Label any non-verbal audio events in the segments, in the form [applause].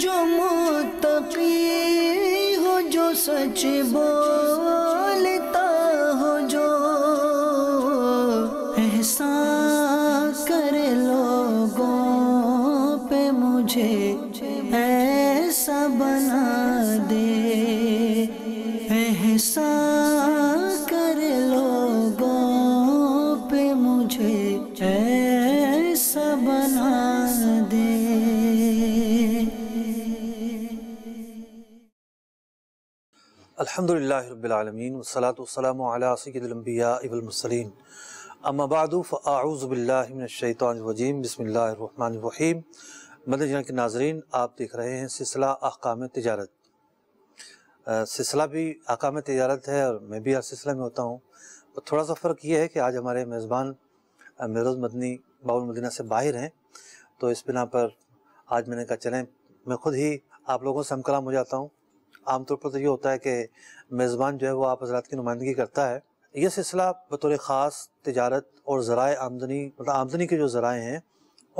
जो मुतकी हो जो सच बोल अल्हम्दुलिल्लाहिरब्बिलालमीन वस्सलातु वस्सलामु अला सय्यिदिलअंबिया वल मुरसलीन अम्मा बअद फअऊज़ु बिल्लाहि मिनश शैतानिर रजीम बिस्मिल्लाहिर रहमानिर रहीम मदजना के नाजरीन आप देख रहे हैं सिलसिला अहकाम तजारत सिलसिला भी अहकाम तजारत है और मैं भी हर सिलसिला में होता हूँ और थोड़ा सा फ़र्क ये है कि आज हमारे मेज़बान मेरोज़ मदनी बाउल मदीना से बाहर हैं तो इस बिना पर आज मैंने कहा चलें मैं खुद ही आप लोगों से हम कलाम हो जाता हूँ आमतौर पर तो ये होता है कि मेज़बान जो है वो आप हजरात की नुमाइंदगी करता है ये सिलसिला बतौर ख़ास तजारत और ज़रा आमदनी मतलब आमदनी के जो ज़रा हैं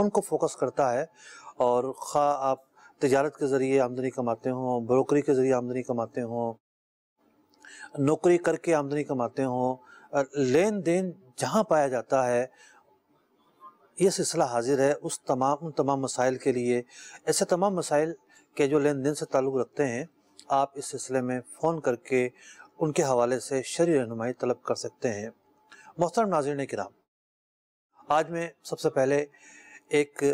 उनको फोकस करता है और खा आप तजारत के ज़रिए आमदनी कमाते हों ब्रोकरी के ज़रिए आमदनी कमाते हों नौकरी करके आमदनी कमाते हों लेन देन जहाँ पाया जाता है ये सिलसिला हाजिर है उस तमाम उन तमाम मसाइल के लिए ऐसे तमाम मसाइल के जो लेन देन से ताल्लुक़ रखते हैं आप इस सिलसिले में फ़ोन करके उनके हवाले से शरी रहनुमाई तलब कर सकते हैं मोहतरम ने किराम आज मैं सबसे पहले एक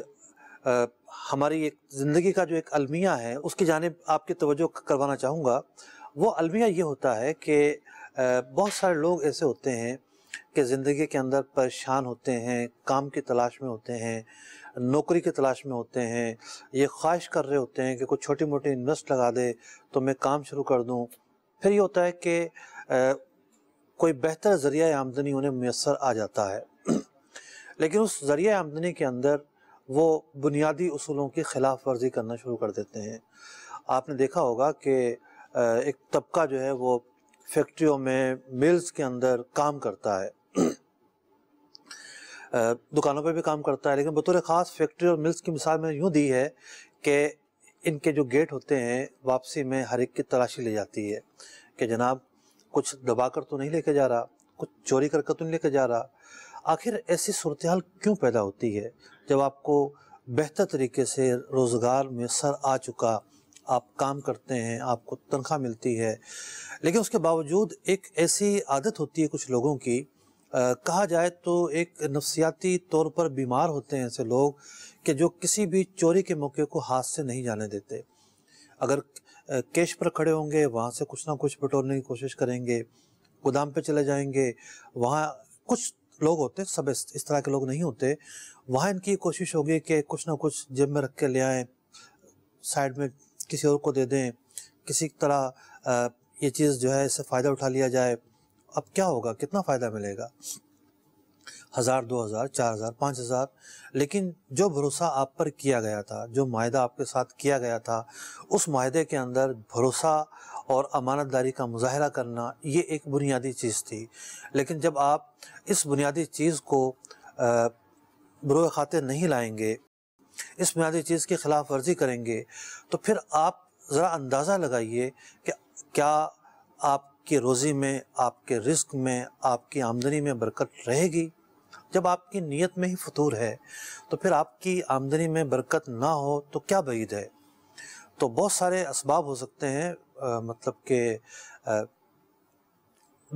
आ, हमारी एक ज़िंदगी का जो एक अलमिया है उसकी जानब आपकी तवज्जो करवाना चाहूँगा वो अलमिया ये होता है कि बहुत सारे लोग ऐसे होते हैं कि ज़िंदगी के अंदर परेशान होते हैं काम की तलाश में होते हैं नौकरी की तलाश में होते हैं ये ख्वाहिश कर रहे होते हैं कि कोई छोटी मोटी इन्वेस्ट लगा दे तो मैं काम शुरू कर दूँ फिर ये होता है कि कोई बेहतर ज़रिया आमदनी उन्हें मैसर आ जाता है [clears throat] लेकिन उस ज़रिया आमदनी के अंदर वो बुनियादी असूलों की खिलाफ वर्जी करना शुरू कर देते हैं आपने देखा होगा कि एक तबका जो है वो फैक्ट्रियों में मिल्स के अंदर काम करता है [clears throat] दुकानों पर भी काम करता है लेकिन बतौर ख़ास फैक्ट्री और मिल्स की मिसाल मैंने यूँ दी है कि इनके जो गेट होते हैं वापसी में हर एक की तलाशी ले जाती है कि जनाब कुछ दबा कर तो नहीं लेके जा रहा कुछ चोरी करके तो नहीं लेके जा रहा आखिर ऐसी सूरत हाल क्यों पैदा होती है जब आपको बेहतर तरीके से रोज़गार में सर आ चुका आप काम करते हैं आपको तनख्वाह मिलती है लेकिन उसके बावजूद एक ऐसी आदत होती है कुछ लोगों की कहा जाए तो एक नफसियाती तौर पर बीमार होते हैं ऐसे लोग कि जो किसी भी चोरी के मौके को हाथ से नहीं जाने देते अगर कैश पर खड़े होंगे वहाँ से कुछ ना कुछ बटोरने की कोशिश करेंगे गोदाम पे चले जाएंगे वहाँ कुछ लोग होते सब इस, तरह के लोग नहीं होते वहाँ इनकी कोशिश होगी कि कुछ ना कुछ जेब में रख के ले आएँ साइड में किसी और को दे दें किसी तरह ये चीज़ जो है इससे फ़ायदा उठा लिया जाए अब क्या होगा कितना फ़ायदा मिलेगा हज़ार दो हज़ार चार हज़ार पाँच हज़ार लेकिन जो भरोसा आप पर किया गया था जो माहदा आपके साथ किया गया था उस माहे के अंदर भरोसा और अमानतदारी का मुजाहरा करना ये एक बुनियादी चीज़ थी लेकिन जब आप इस बुनियादी चीज़ को बरो खाते नहीं लाएंगे इस बुनियादी चीज़ की खिलाफ वर्जी करेंगे तो फिर आप ज़रा अंदाज़ा लगाइए कि क्या आप आपकी रोज़ी में आपके रिस्क में आपकी आमदनी में बरकत रहेगी जब आपकी नीयत में ही फतूर है तो फिर आपकी आमदनी में बरकत ना हो तो क्या बईद है तो बहुत सारे इसबाब हो सकते हैं आ, मतलब के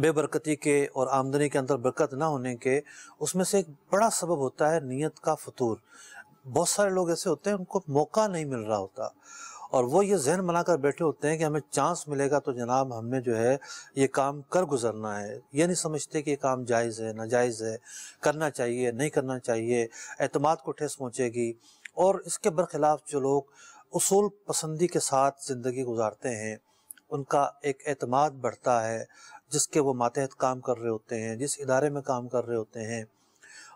बेबरकती के और आमदनी के अंदर बरकत ना होने के उसमें से एक बड़ा सबब होता है नीयत का फतूर बहुत सारे लोग ऐसे होते हैं उनको मौका नहीं मिल रहा होता और वो ये जहन बनाकर बैठे होते हैं कि हमें चांस मिलेगा तो जनाब हमने जो है ये काम कर गुजरना है ये नहीं समझते कि ये काम जायज़ है नाजायज़ है करना चाहिए नहीं करना चाहिए अतमाद को ठेस पहुँचेगी और इसके बरखिलाफ जो लोग उसूल पसंदी के साथ ज़िंदगी गुजारते हैं उनका एक अतमाद बढ़ता है जिसके वो मातहत काम कर रहे होते हैं जिस इदारे में काम कर रहे होते हैं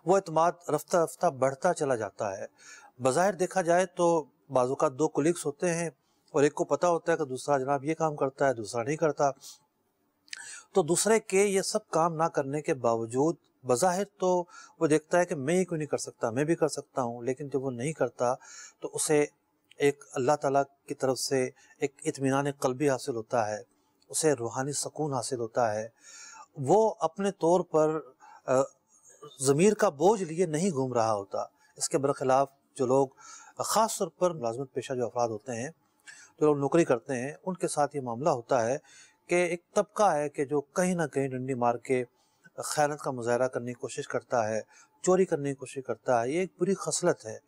वो अतमाद रफ्ता रफ्ता बढ़ता चला जाता है बाहर देखा जाए तो बाजू का दो कुलिक्स होते हैं और एक को पता होता है कि दूसरा जनाब ये काम करता है दूसरा नहीं करता तो दूसरे के ये सब काम ना करने के बावजूद बज़ाहिर तो वो देखता है कि मैं ये क्यों नहीं कर सकता मैं भी कर सकता हूँ लेकिन जब वो नहीं करता तो उसे एक अल्लाह ताला की तरफ से एक इतमान कलबी हासिल होता है उसे रूहानी सकून हासिल होता है वो अपने तौर पर ज़मीर का बोझ लिए नहीं घूम रहा होता इसके बरखिलाफ़ जो लोग ख़ास तौर पर मुलाजमत पेशा जो अफराद होते हैं जो लोग नौकरी करते हैं उनके साथ ये मामला होता है कि एक तबका है कि जो कहीं ना कहीं डंडी मार के खयानत का मुजाहरा करने की कोशिश करता है चोरी करने की कोशिश करता है ये एक बुरी खसलत है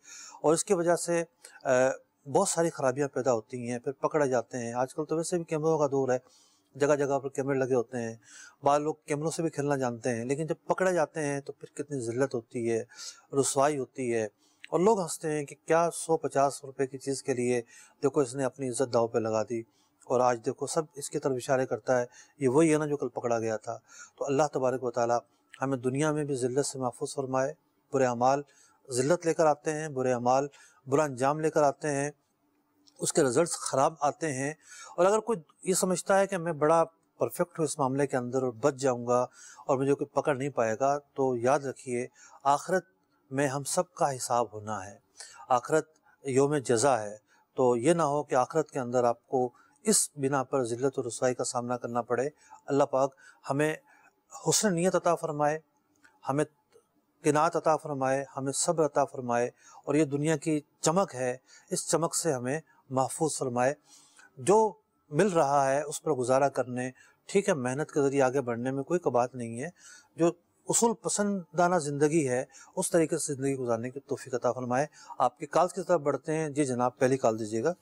और इसकी वजह से बहुत सारी खराबियाँ पैदा होती हैं फिर पकड़े जाते हैं आजकल तो वैसे भी कैमरों का दौर है जगह जगह पर कैमरे लगे होते हैं बाद लोग कैमरों से भी खेलना जानते हैं लेकिन जब पकड़े जाते हैं तो फिर कितनी जिल्लत होती है रसवाई होती है और लोग हंसते हैं कि क्या सौ पचास रुपये की चीज़ के लिए देखो इसने अपनी इज्जत दाव पे लगा दी और आज देखो सब इसकी तरफ इशारे करता है ये वही है ना जो कल पकड़ा गया था तो अल्लाह तबारक व ताली हमें दुनिया में भी ज़िल्त से महफूज फरमाए बुरे अमाल ज़िल्त लेकर आते हैं बुरे अमाल बुरा अंजाम लेकर आते हैं उसके रिज़ल्ट ख़राब आते हैं और अगर कोई ये समझता है कि मैं बड़ा परफेक्ट हूँ इस मामले के अंदर और बच जाऊँगा और मुझे कोई पकड़ नहीं पाएगा तो याद रखिए आखिरत में हम सब का हिसाब होना है आखरत योम जजा है तो ये ना हो कि आखरत के अंदर आपको इस बिना पर ज़िलत और रसवाई का सामना करना पड़े अल्लाह पाक हमें हुसन नीयत अता फ़रमाए हमें किनात अता फ़रमाए हमें सब्र अता फ़रमाए और ये दुनिया की चमक है इस चमक से हमें महफूज फरमाए जो मिल रहा है उस पर गुजारा करने ठीक है मेहनत के ज़रिए आगे बढ़ने में कोई कबात नहीं है जो उसूल पसंदाना ज़िंदगी है उस तरीके से ज़िंदगी गुजारने की तोफ़ी का ताफ़रमाए आपके काल की तरफ बढ़ते हैं जी जनाब पहली काल दीजिएगा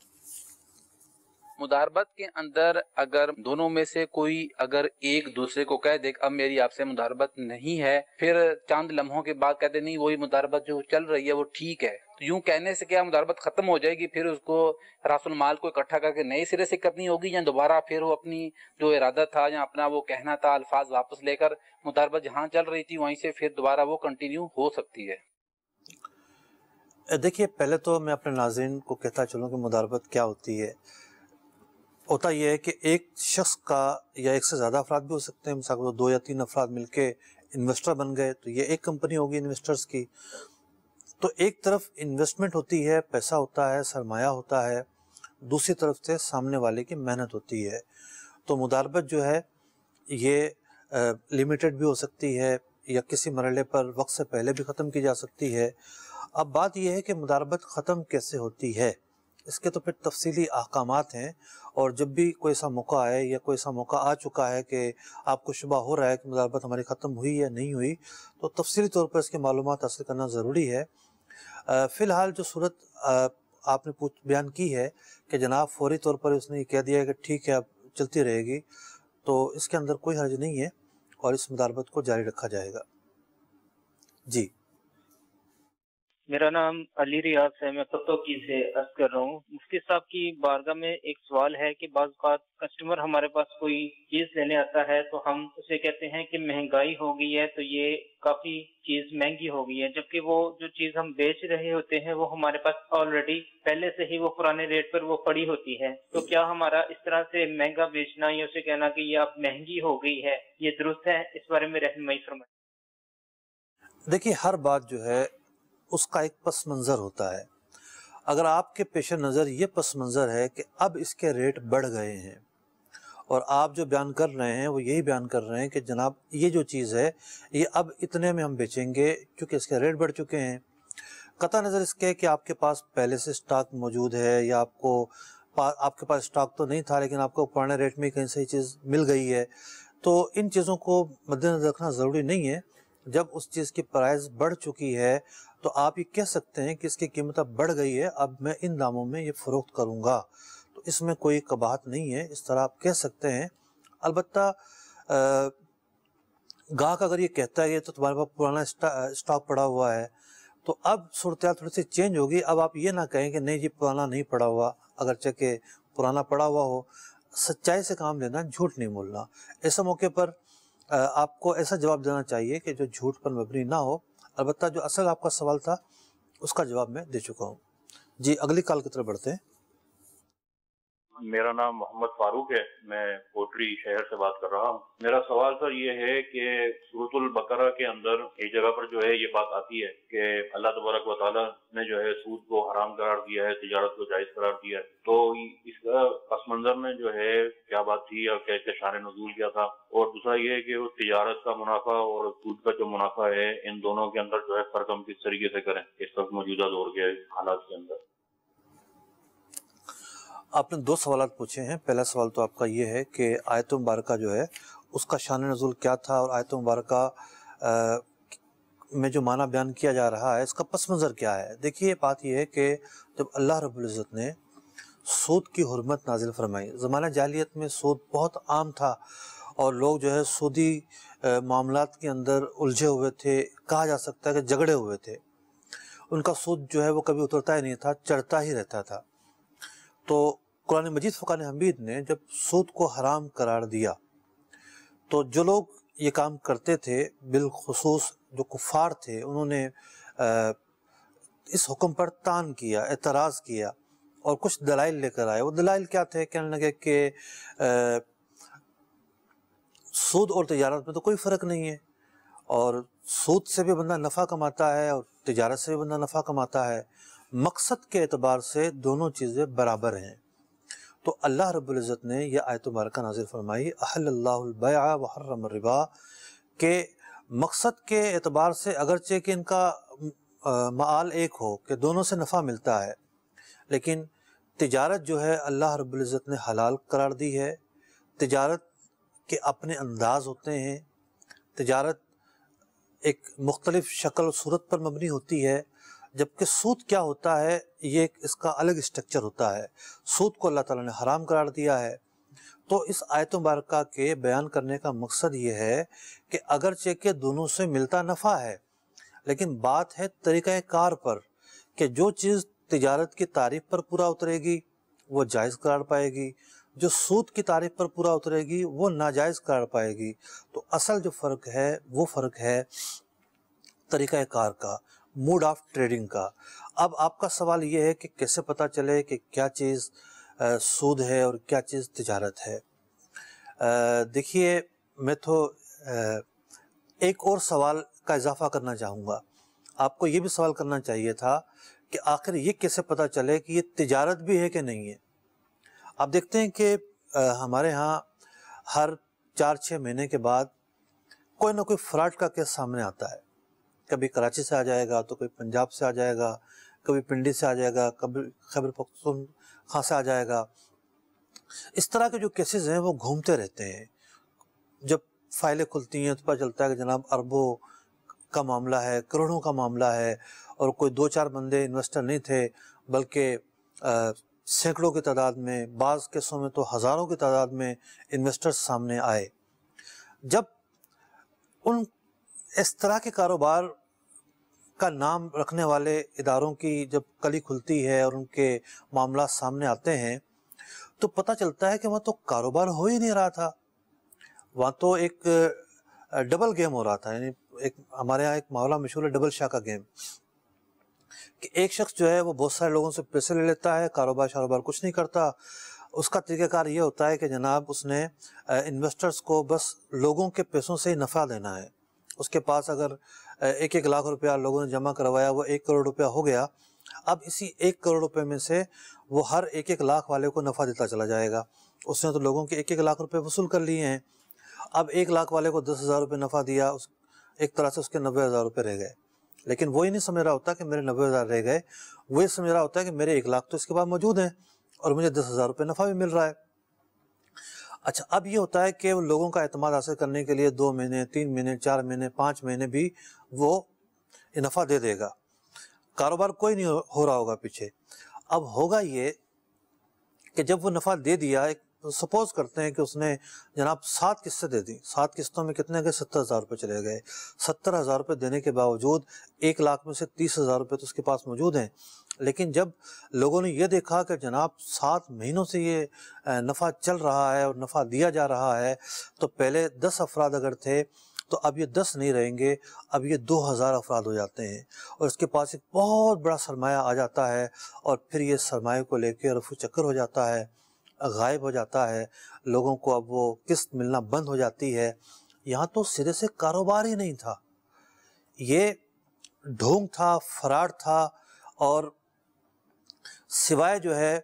मुदारबत के अंदर अगर दोनों में से कोई अगर एक दूसरे को कह दे अब मेरी आपसे मुदारबत नहीं है फिर चांद लम्हों के बाद कहते नहीं वही मुदारबत जो चल रही है वो ठीक है तो यूं कहने से क्या मुदारबत खत्म हो जाएगी फिर उसको रासुल माल को इकट्ठा करके नए सिरे से करनी होगी या दोबारा फिर वो अपनी जो इरादा था या अपना वो कहना था अल्फाज वापस लेकर मुदारबत जहाँ चल रही थी वहीं से फिर दोबारा वो कंटिन्यू हो सकती है देखिए पहले तो मैं अपने नाजिन को कहता चलूँ कि मुदारबत क्या होती है होता यह है कि एक शख्स का या एक से ज़्यादा अफराद भी हो सकते हैं मिसाल दो या तीन अफराद मिलके इन्वेस्टर बन गए तो ये एक कंपनी होगी इन्वेस्टर्स की तो एक तरफ इन्वेस्टमेंट होती है पैसा होता है सरमाया होता है दूसरी तरफ से सामने वाले की मेहनत होती है तो मुदारबत जो है ये लिमिटेड भी हो सकती है या किसी मरले पर वक्त से पहले भी ख़त्म की जा सकती है अब बात यह है कि मुदारबत ख़त्म कैसे होती है इसके तो फिर तफसीली अहकाम हैं और जब भी कोई ऐसा मौका आए या कोई ऐसा मौका आ चुका है कि आपको शुबा हो रहा है कि मुजारबत हमारी ख़त्म हुई या नहीं हुई तो तफसली तौर पर इसकी मालूम हासिल करना ज़रूरी है फ़िलहाल जो सूरत आपने पूछ बयान की है कि जनाब फौरी तौर पर उसने ये कह दिया है कि ठीक है अब चलती रहेगी तो इसके अंदर कोई हर्ज नहीं है और इस मुदारबत को जारी रखा जाएगा जी मेरा नाम अली रियाज है मैं की से अर्ज कर रहा हूँ मुफ्ती साहब की बारगाह में एक सवाल है कि बाज बात कस्टमर हमारे पास कोई चीज लेने आता है तो हम उसे कहते हैं कि महंगाई हो गई है तो ये काफी चीज महंगी हो गई है जबकि वो जो चीज हम बेच रहे होते हैं वो हमारे पास ऑलरेडी पहले से ही वो पुराने रेट पर वो पड़ी होती है तो क्या हमारा इस तरह से महंगा बेचना या उसे कहना की ये अब महंगी हो गई है ये दुरुस्त है इस बारे में रहनमई फरमाए देखिए हर बात जो है उसका एक पस मंज़र होता है अगर आपके पेश नज़र ये पस मंज़र है कि अब इसके रेट बढ़ गए हैं और आप जो बयान कर रहे हैं वो यही बयान कर रहे हैं कि जनाब ये जो चीज़ है ये अब इतने में हम बेचेंगे क्योंकि इसके रेट बढ़ चुके हैं कता नज़र इसके कि आपके पास पहले से स्टॉक मौजूद है या आपको पा, आपके पास स्टॉक तो नहीं था लेकिन आपको पुराने रेट में कहीं से चीज़ मिल गई है तो इन चीज़ों को मद्देनजर रखना ज़रूरी नहीं है जब उस चीज़ की प्राइस बढ़ चुकी है तो आप ये कह सकते हैं कि इसकी कीमत अब बढ़ गई है अब मैं इन दामों में ये फ़रोख्त करूंगा तो इसमें कोई कबाहत नहीं है इस तरह आप कह सकते हैं अलबत् गाहक अगर ये कहता है तो तुम्हारे पास पुराना स्टॉक पड़ा हुआ है तो अब सूरत थोड़ी सी चेंज होगी अब आप ये ना कहें कि नहीं जी पुराना नहीं पड़ा हुआ अगर चके पुराना पड़ा हुआ हो सच्चाई से काम लेना झूठ नहीं बोलना ऐसे मौके पर आपको ऐसा जवाब देना चाहिए कि जो झूठ पर मबनी ना हो अलबत्त जो असल आपका सवाल था उसका जवाब मैं दे चुका हूँ जी अगली काल की तरफ बढ़ते हैं मेरा नाम मोहम्मद फारूक है मैं कोटरी शहर से बात कर रहा हूँ मेरा सवाल सर तो ये है कि सूरतुल बकरा के अंदर एक जगह पर जो है ये बात आती है कि अल्लाह तबारक वाली ने जो है सूद को हराम करार दिया है तजारत को जायज करार दिया है तो इसका पस मंजर में जो है क्या बात थी और क्या क्या शान नजूल किया था और दूसरा ये है कि वो तजारत का मुनाफा और सूद का जो मुनाफा है इन दोनों के अंदर जो है फर्क हम किस तरीके से करें इस वक्त मौजूदा दौर के हालात के अंदर आपने दो सवाल पूछे हैं पहला सवाल तो आपका ये है कि आयत मुबारक जो है उसका शान नज़ुल क्या था और आयत मुबारक में जो माना बयान किया जा रहा है इसका पस मंज़र क्या है देखिए बात यह है कि जब अल्लाह रबुल्ज़त ने सूद की हरमत नाजिल फरमाई ज़माना जालियत में सूद बहुत आम था और लोग जो है सूदी मामला के अंदर उलझे हुए थे कहा जा सकता है कि झगड़े हुए थे उनका सूद जो है वो कभी उतरता ही नहीं था चढ़ता ही रहता था तो कुरान मजीद फ़कान हमीद ने जब सूद को हराम करार दिया तो जो लोग ये काम करते थे बिलखसूस जो कुफार थे उन्होंने इस हुक्म पर तान किया एतराज़ किया और कुछ दलाइल लेकर आए वो दलाइल क्या थे कहने लगे कि सूद और तजारत में तो कोई फ़र्क नहीं है और सूद से भी बंदा नफ़ा कमाता है और तजारत से भी बंदा नफ़ा कमाता है मकसद के अतबार से दोनों चीज़ें बराबर हैं तो अल्लाह रब्ज़त ने यह आयत मुबारक नाजिर फरमाई अहल्लाबा वर्रम रिबा के मकसद के अतबार से अगरचे कि इनका माल एक हो कि दोनों से नफ़ा मिलता है लेकिन तजारत जो है अल्लाह रब्ज़त ने हलाल करार दी है तजारत के अपने अंदाज होते हैं तजारत एक मुख्तलिफ़ शक्ल सूरत पर मबनी होती है जबकि सूद क्या होता है ये इसका अलग स्ट्रक्चर होता है सूद को अल्लाह ताला ने हराम करार दिया है तो इस आयत मुबारक के बयान करने का मकसद ये है कि अगरचे चेके दोनों से मिलता नफ़ा है लेकिन बात है तरीक़ कार पर कि जो चीज़ तजारत की तारीफ पर पूरा उतरेगी वो जायज़ करार पाएगी जो सूद की तारीफ पर पूरा उतरेगी वो नाजायज़ करार पाएगी तो असल जो फ़र्क है वो फ़र्क है कार का मूड ऑफ ट्रेडिंग का अब आपका सवाल यह है कि कैसे पता चले कि क्या चीज़ सूद है और क्या चीज़ तजारत है देखिए मैं तो एक और सवाल का इजाफा करना चाहूँगा आपको ये भी सवाल करना चाहिए था कि आखिर ये कैसे पता चले कि ये तजारत भी है कि नहीं है आप देखते हैं कि हमारे यहाँ हर चार छः महीने के बाद कोई ना कोई फ्रॉड का केस सामने आता है कभी कराची से आ जाएगा तो कभी पंजाब से आ जाएगा कभी पिंडी से आ जाएगा कभी खैबर खां से आ जाएगा इस तरह के जो केसेस हैं वो घूमते रहते हैं जब फाइलें खुलती हैं तो पता चलता है कि जनाब अरबों का मामला है करोड़ों का मामला है और कोई दो चार बंदे इन्वेस्टर नहीं थे बल्कि सैकड़ों की तादाद में बाज़ केसों में तो हज़ारों की तादाद में इन्वेस्टर्स सामने आए जब उन इस तरह के कारोबार का नाम रखने वाले इदारों की जब कली खुलती है और उनके मामला सामने आते हैं तो पता चलता है कि वहाँ तो कारोबार हो ही नहीं रहा था वहाँ तो एक डबल गेम हो रहा था यानी एक हमारे यहाँ एक मामला मशहूर है डबल शाह का गेम कि एक शख्स जो है वो बहुत सारे लोगों से पैसे ले लेता है कारोबार शारोबार कुछ नहीं करता उसका तरीक़ाकार ये होता है कि जनाब उसने इन्वेस्टर्स को बस लोगों के पैसों से ही नफ़ा देना है उसके पास अगर एक एक लाख रुपया लोगों ने जमा करवाया वो एक करोड़ रुपया हो गया अब इसी एक करोड़ रुपये में से वो हर एक एक लाख वाले को नफ़ा देता चला जाएगा उसने तो लोगों के एक एक लाख रुपये वसूल कर लिए हैं अब एक लाख वाले को दस हज़ार रुपये नफ़ा दिया उस एक तरह से उसके नब्बे हज़ार रुपये रह गए लेकिन वो ही नहीं समझ रहा होता कि मेरे नब्बे हज़ार रह गए वो ये समझ रहा होता है कि मेरे एक लाख तो इसके बाद मौजूद हैं और मुझे दस हज़ार रुपये नफ़ा भी मिल रहा है अच्छा अब ये होता है कि लोगों का अतमाद हासिल करने के लिए दो महीने तीन महीने चार महीने पाँच महीने भी वो इनफा दे देगा कारोबार कोई नहीं हो रहा होगा पीछे अब होगा ये कि जब वो नफ़ा दे दिया तो सपोज करते हैं कि उसने जनाब सात किस्तें दे दी सात किस्तों में कितने गए सत्तर हज़ार रुपये चले गए सत्तर हज़ार रुपये देने के बावजूद एक लाख में से तीस हज़ार रुपये तो उसके पास मौजूद हैं लेकिन जब लोगों ने यह देखा कि जनाब सात महीनों से ये नफ़ा चल रहा है और नफ़ा दिया जा रहा है तो पहले दस अफराद अगर थे तो अब ये दस नहीं रहेंगे अब ये दो हज़ार अफराद हो जाते हैं और इसके पास एक बहुत बड़ा सरमाया आ जाता है और फिर ये सरमाए को लेकर रफू चक्कर हो जाता है गायब हो जाता है लोगों को अब वो किस्त मिलना बंद हो जाती है यहाँ तो सिरे से कारोबार ही नहीं था ये ढोंग था फराड था और सिवाय जो है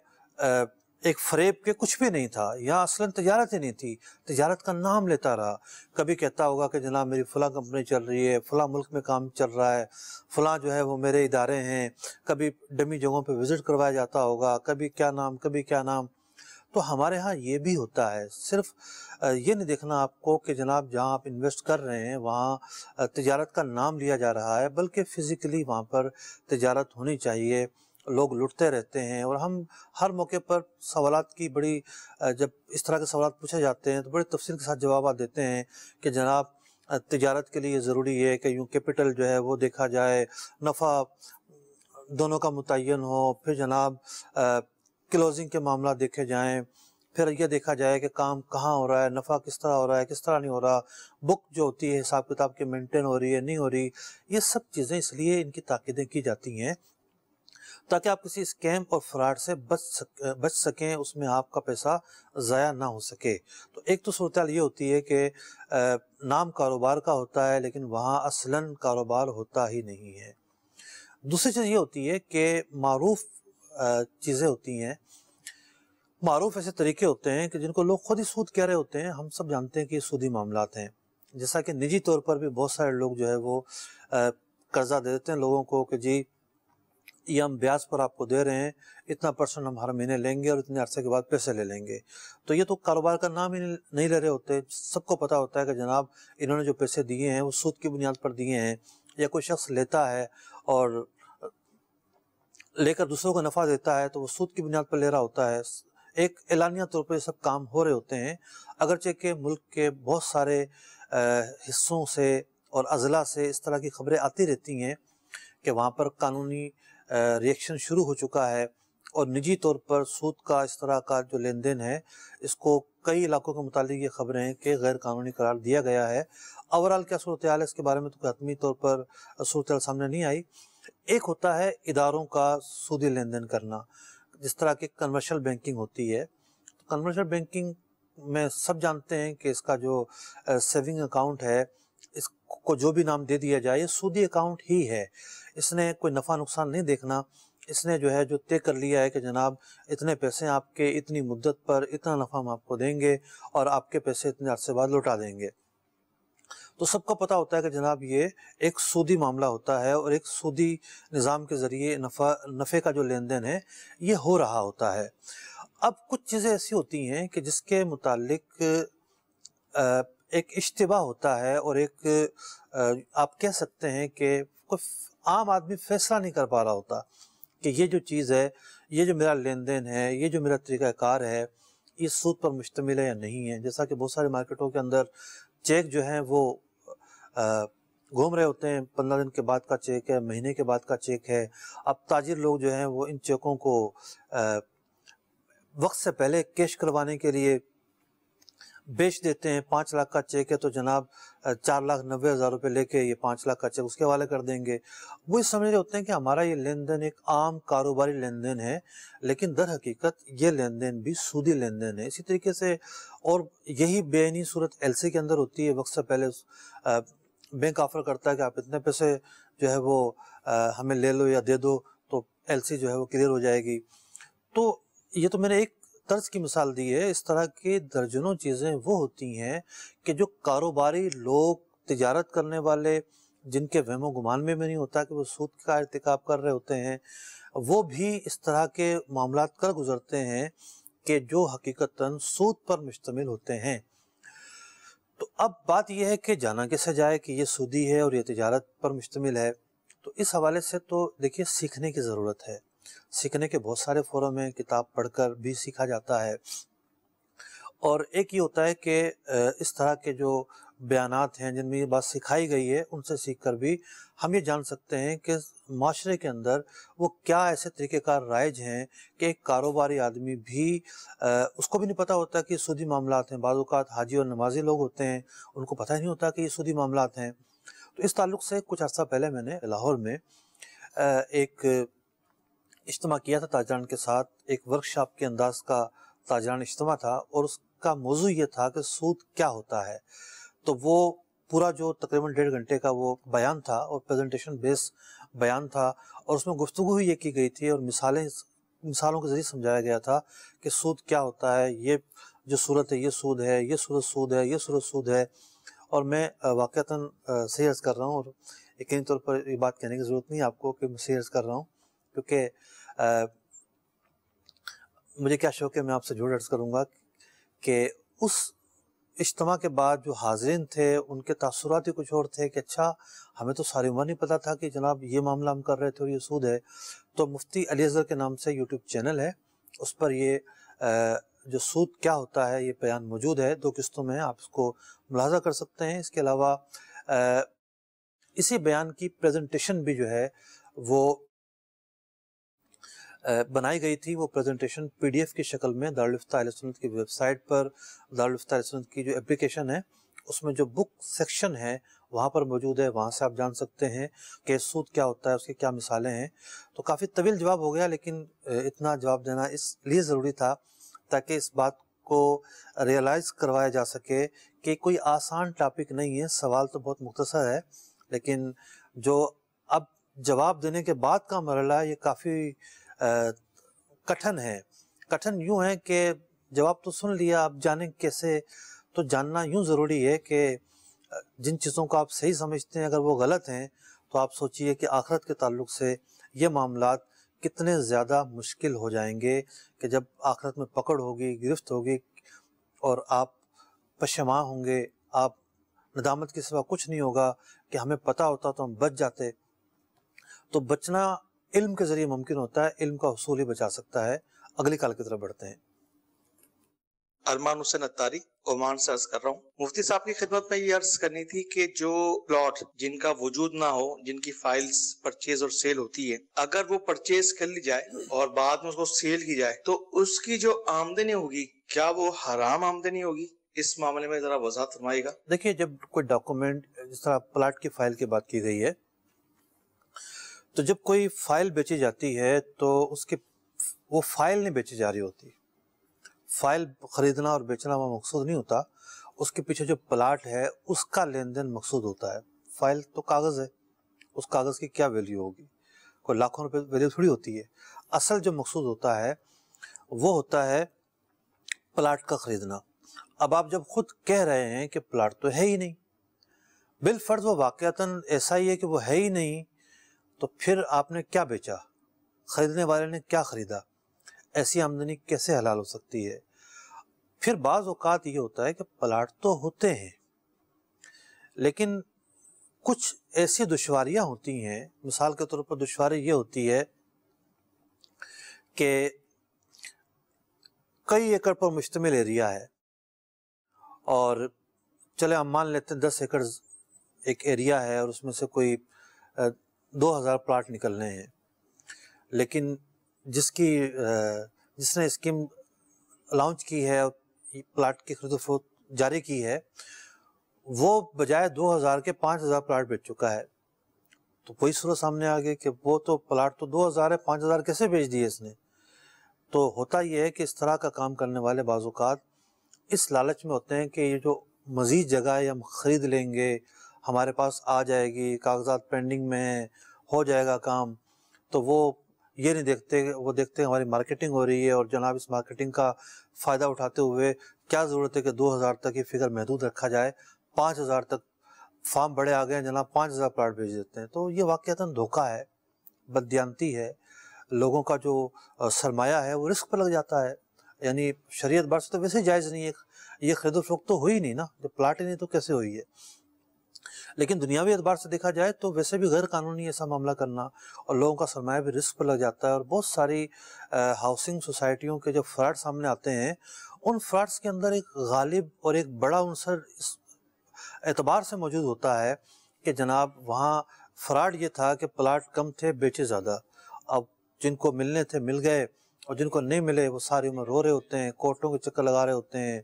एक फरेब के कुछ भी नहीं था यहाँ असल तजारत ही नहीं थी तजारत का नाम लेता रहा कभी कहता होगा कि जनाब मेरी फला कंपनी चल रही है फ़लाँ मुल्क में काम चल रहा है फ़लाँ जो है वो मेरे इदारे हैं कभी डमी जगहों पे विज़िट करवाया जाता होगा कभी क्या नाम कभी क्या नाम तो हमारे यहाँ ये भी होता है सिर्फ ये नहीं देखना आपको कि जनाब जहाँ आप इन्वेस्ट कर रहे हैं वहाँ तजारत का नाम लिया जा रहा है बल्कि फ़िज़िकली वहाँ पर तजारत होनी चाहिए लोग लुटते रहते हैं और हम हर मौके पर सवाल की बड़ी जब इस तरह के सवाल पूछे जाते हैं तो बड़े तफसील के साथ जवाब देते हैं कि जनाब तजारत के लिए ज़रूरी है कि यूँ कैपिटल जो है वो देखा जाए नफ़ा दोनों का मुतन हो फिर जनाब क्लोजिंग के मामला देखे जाएँ फिर यह देखा जाए कि काम कहाँ हो रहा है नफ़ा किस तरह हो रहा है किस तरह नहीं हो रहा बुक जो होती है हिसाब किताब के मेंटेन हो रही है नहीं हो रही ये सब चीज़ें इसलिए इनकी ताकीदें की जाती हैं ताकि आप किसी स्कैम और फ्रॉड से बच सक बच सकें उसमें आपका पैसा ज़ाया ना हो सके तो एक तो सूरत ये होती है कि नाम कारोबार का होता है लेकिन वहाँ असलन कारोबार होता ही नहीं है दूसरी चीज़ ये होती है कि मरूफ चीज़ें होती हैं मरूफ ऐसे तरीके होते हैं कि जिनको लोग खुद ही सूद कह रहे होते हैं हम सब जानते हैं कि सूदी मामला हैं जैसा कि निजी तौर पर भी बहुत सारे लोग जो है वो कर्ज़ा दे देते हैं लोगों को कि जी ये हम ब्याज पर आपको दे रहे हैं इतना परसेंट हम हर महीने लेंगे और इतने अरसे के बाद पैसे ले लेंगे तो ये तो कारोबार का नाम ही नहीं ले रहे होते सबको पता होता है कि जनाब इन्होंने जो पैसे दिए हैं वो सूद की बुनियाद पर दिए हैं या कोई शख्स लेता है और लेकर दूसरों को नफ़ा देता है तो वो सूद की बुनियाद पर ले रहा होता है एक एलानिया तौर पर सब काम हो रहे होते हैं अगरचे के मुल्क के बहुत सारे हिस्सों से और अजला से इस तरह की खबरें आती रहती हैं कि वहाँ पर कानूनी रिएक्शन शुरू हो चुका है और निजी तौर पर सूद का इस तरह का जो लेन देन है इसको कई इलाकों के मुतालिक ये खबरें हैं कि गैर कानूनी करार दिया गया है ओवरऑल क्या सूरत हाल है इसके बारे में तो हतमी तौर पर सूरत सामने नहीं आई एक होता है इदारों का सूदी लेन देन करना जिस तरह की कन्वर्शल बैंकिंग होती है तो कन्वर्शल बैंकिंग में सब जानते हैं कि इसका जो सेविंग अकाउंट है इस को जो भी नाम दे दिया जाए ये सूदी अकाउंट ही है इसने कोई नफ़ा नुकसान नहीं देखना इसने जो है जो तय कर लिया है कि जनाब इतने पैसे आपके इतनी मुद्दत पर इतना नफ़ा हम आपको देंगे और आपके पैसे इतने अरसे बाद लौटा देंगे तो सबको पता होता है कि जनाब ये एक सूदी मामला होता है और एक सूदी निज़ाम के ज़रिए नफ़ा नफ़े का जो लेन देन है ये हो रहा होता है अब कुछ चीज़ें ऐसी होती हैं कि जिसके मुतालिक एक इश्तबा होता है और एक आप कह सकते हैं कि कोई आम आदमी फैसला नहीं कर पा रहा होता कि ये जो चीज़ है ये जो मेरा लेन देन है ये जो मेरा तरीक़ाकार है ये सूद पर मुश्तमिल है या नहीं है जैसा कि बहुत सारे मार्केटों के अंदर चेक जो हैं वो घूम रहे होते हैं पंद्रह दिन के बाद का चेक है महीने के बाद का चेक है अब ताजिर लोग जो हैं वो इन चेकों को वक्त से पहले कैश करवाने के लिए बेच देते हैं पांच लाख का चेक है तो जनाब चार लाख नब्बे हज़ार रुपये लेके ये पांच लाख का चेक उसके हवाले कर देंगे वो इस समझ रहे होते हैं कि हमारा ये लेन देन एक आम कारोबारी लेन देन है लेकिन दर हकीकत ये लेन देन भी सूदी लेन देन है इसी तरीके से और यही बेनी सूरत एल के अंदर होती है वक्त से पहले बैंक ऑफर करता है कि आप इतने पैसे जो है वो हमें ले लो या दे दो तो एल जो है वो क्लियर हो जाएगी तो ये तो मैंने एक तर्ज की मिसाल दी है इस तरह के दर्जनों चीज़ें वो होती हैं कि जो कारोबारी लोग तजारत करने वाले जिनके वहमो गुमान में भी नहीं होता कि वो सूद का इरतकब कर रहे होते हैं वो भी इस तरह के मामला कर गुजरते हैं कि जो हकीकता सूद पर मुश्तमिल होते हैं तो अब बात यह है कि जाना कैसे जाए कि ये सूदी है और ये तजारत पर मुश्तमिल है तो इस हवाले से तो देखिए सीखने की ज़रूरत है सीखने के बहुत सारे फोरम हैं किताब पढ़कर भी सीखा जाता है और एक ये होता है कि इस तरह के जो बयान हैं जिनमें ये बात सिखाई गई है उनसे सीख कर भी हम ये जान सकते हैं कि माशरे के अंदर वो क्या ऐसे तरीक़ेकार राइज हैं कि एक कारोबारी आदमी भी आ, उसको भी नहीं पता होता कि सूदी मामला हैं बाज़ात हाजी और नमाजी लोग होते हैं उनको पता ही नहीं होता कि ये सूदी मामला हैं तो इस ताल्लुक़ से कुछ अर्सा पहले मैंने लाहौर में आ, एक इज्तम किया था ताजरान के साथ एक वर्कशॉप के अंदाज का ताजरान इज्तम था और उसका मौजू ये था कि सूद क्या होता है तो वो पूरा जो तकरीबन डेढ़ घंटे का वो बयान था और प्रेजेंटेशन बेस बयान था और उसमें गुफ्तु भी ये की गई थी और मिसालें मिसालों के जरिए समझाया गया था कि सूद क्या होता है ये जो सूरत है ये सूद है ये सूरत सूद है ये सूरत सूद है और मैं वाक़ता सही अर्ज़ कर रहा हूँ और यकीनी तौर पर ये बात कहने की ज़रूरत नहीं आपको कि मैं सही अर्ज़ कर रहा हूँ क्योंकि मुझे क्या शौक है मैं आपसे जोड़ अर्ज करूँगा कि उस इज्तम के बाद जो हाजरीन थे उनके तसरत ही कुछ और थे कि अच्छा हमें तो सारी उम्र नहीं पता था कि जनाब ये मामला हम कर रहे थे और ये सूद है तो मुफ्ती अली अजहर के नाम से यूट्यूब चैनल है उस पर ये जो सूद क्या होता है ये बयान मौजूद है दो किस्तों में आप इसको मुलाजा कर सकते हैं इसके अलावा इसी बयान की प्रेजेंटेशन भी जो है वो बनाई गई थी वो प्रेजेंटेशन पीडीएफ की शक्ल में दारुलफ्ता सुन्नत की वेबसाइट पर दारुलफ्ता की जो एप्लीकेशन है उसमें जो बुक सेक्शन है वहाँ पर मौजूद है वहाँ से आप जान सकते हैं कि सूद क्या होता है उसकी क्या मिसालें हैं तो काफ़ी तवील जवाब हो गया लेकिन इतना जवाब देना इसलिए ज़रूरी था ताकि इस बात को रियलाइज़ करवाया जा सके कि कोई आसान टॉपिक नहीं है सवाल तो बहुत मुख्तसर है लेकिन जो अब जवाब देने के बाद का मरला ये काफ़ी कठिन है कठिन यूँ है कि जवाब तो सुन लिया आप जाने कैसे तो जानना यूँ ज़रूरी है कि जिन चीज़ों को आप सही समझते हैं अगर वो गलत हैं तो आप सोचिए कि आखरत के ताल्लुक से ये मामला कितने ज़्यादा मुश्किल हो जाएंगे कि जब आखरत में पकड़ होगी गिरफ्त होगी और आप पशमा होंगे आप नदामत के सिवा कुछ नहीं होगा कि हमें पता होता तो हम बच जाते तो बचना इल्म के जरिए मुमकिन होता है इल्म का हसूल ही बचा सकता है अगले काल की तरफ बढ़ते हैं अरमान हुसैन अतारी ओमान से अर्ज कर रहा हूँ मुफ्ती साहब की खिदमत में ये अर्ज करनी थी कि जो प्लॉट जिनका वजूद ना हो जिनकी फाइल्स परचेज और सेल होती है अगर वो परचेज कर ली जाए और बाद में उसको सेल की जाए तो उसकी जो आमदनी होगी क्या वो हराम आमदनी होगी इस मामले में जरा वजह फरमाएगा देखिए जब कोई डॉक्यूमेंट जिस तरह प्लाट की फाइल की बात की गई है तो जब कोई फाइल बेची जाती है तो उसके वो फाइल नहीं बेची जा रही होती फाइल ख़रीदना और बेचना वहाँ मकसूद नहीं होता उसके पीछे जो प्लाट है उसका लेन देन मकसूद होता है फाइल तो कागज़ है उस कागज़ की क्या वैल्यू होगी कोई लाखों रुपये वैल्यू थोड़ी होती है असल जो मकसूद होता है वो होता है प्लाट का ख़रीदना अब आप जब खुद कह रहे हैं कि प्लाट तो है ही नहीं बिलफर्ज वो वाक़ता ऐसा ही है कि वो है ही नहीं तो फिर आपने क्या बेचा खरीदने वाले ने क्या खरीदा ऐसी आमदनी कैसे हलाल हो सकती है फिर बाज़ औकात ये होता है कि प्लाट तो होते हैं लेकिन कुछ ऐसी दुशारियाँ होती हैं मिसाल के तौर पर दुशारी ये होती है कि कई एकड़ पर मुश्तमिल एरिया है और चले हम मान लेते हैं दस एकड़ एक एरिया है और उसमें से कोई दो हजार प्लाट निकलने हैं लेकिन जिसकी जिसने स्कीम लॉन्च की है प्लाट की खरीद फरोख जारी की है वो बजाय 2000 के 5000 प्लाट बेच चुका है तो वही सूरत सामने आ गई कि वो तो प्लाट तो 2000 है 5000 कैसे बेच दिए इसने तो होता यह है कि इस तरह का काम करने वाले बाजूकात इस लालच में होते हैं कि ये जो मज़ीद जगह हम ख़रीद लेंगे हमारे पास आ जाएगी कागजात पेंडिंग में हो जाएगा काम तो वो ये नहीं देखते वो देखते हमारी मार्केटिंग हो रही है और जनाब इस मार्केटिंग का फ़ायदा उठाते हुए क्या ज़रूरत है कि 2000 तक ये फिगर महदूद रखा जाए 5000 तक फार्म बड़े आ गए हैं जनाब 5000 प्लाट भेज देते हैं तो ये वाक़ता धोखा है बदयांती है लोगों का जो सरमाया है वो रिस्क पर लग जाता है यानी शरीय बार तो वैसे जायज़ नहीं है ये खरीदो फरोख तो हुई नहीं ना जब प्लाट ही नहीं तो कैसे हुई है लेकिन दुनियावी एतबार से देखा जाए तो वैसे भी गैर कानूनी ऐसा मामला करना और लोगों का सरमाया भी रिस्क पर लग जाता है और बहुत सारी हाउसिंग सोसाइटियों के जो फ्रॉड सामने आते हैं उन फ्रॉड्स के अंदर एक गालिब और एक बड़ा अनसर इस एतबार से मौजूद होता है कि जनाब वहाँ फ्रॉड ये था कि प्लाट कम थे बेचे ज़्यादा अब जिनको मिलने थे मिल गए और जिनको नहीं मिले वो सारी उम्र रो रहे होते हैं कोर्टों के चक्कर लगा रहे होते हैं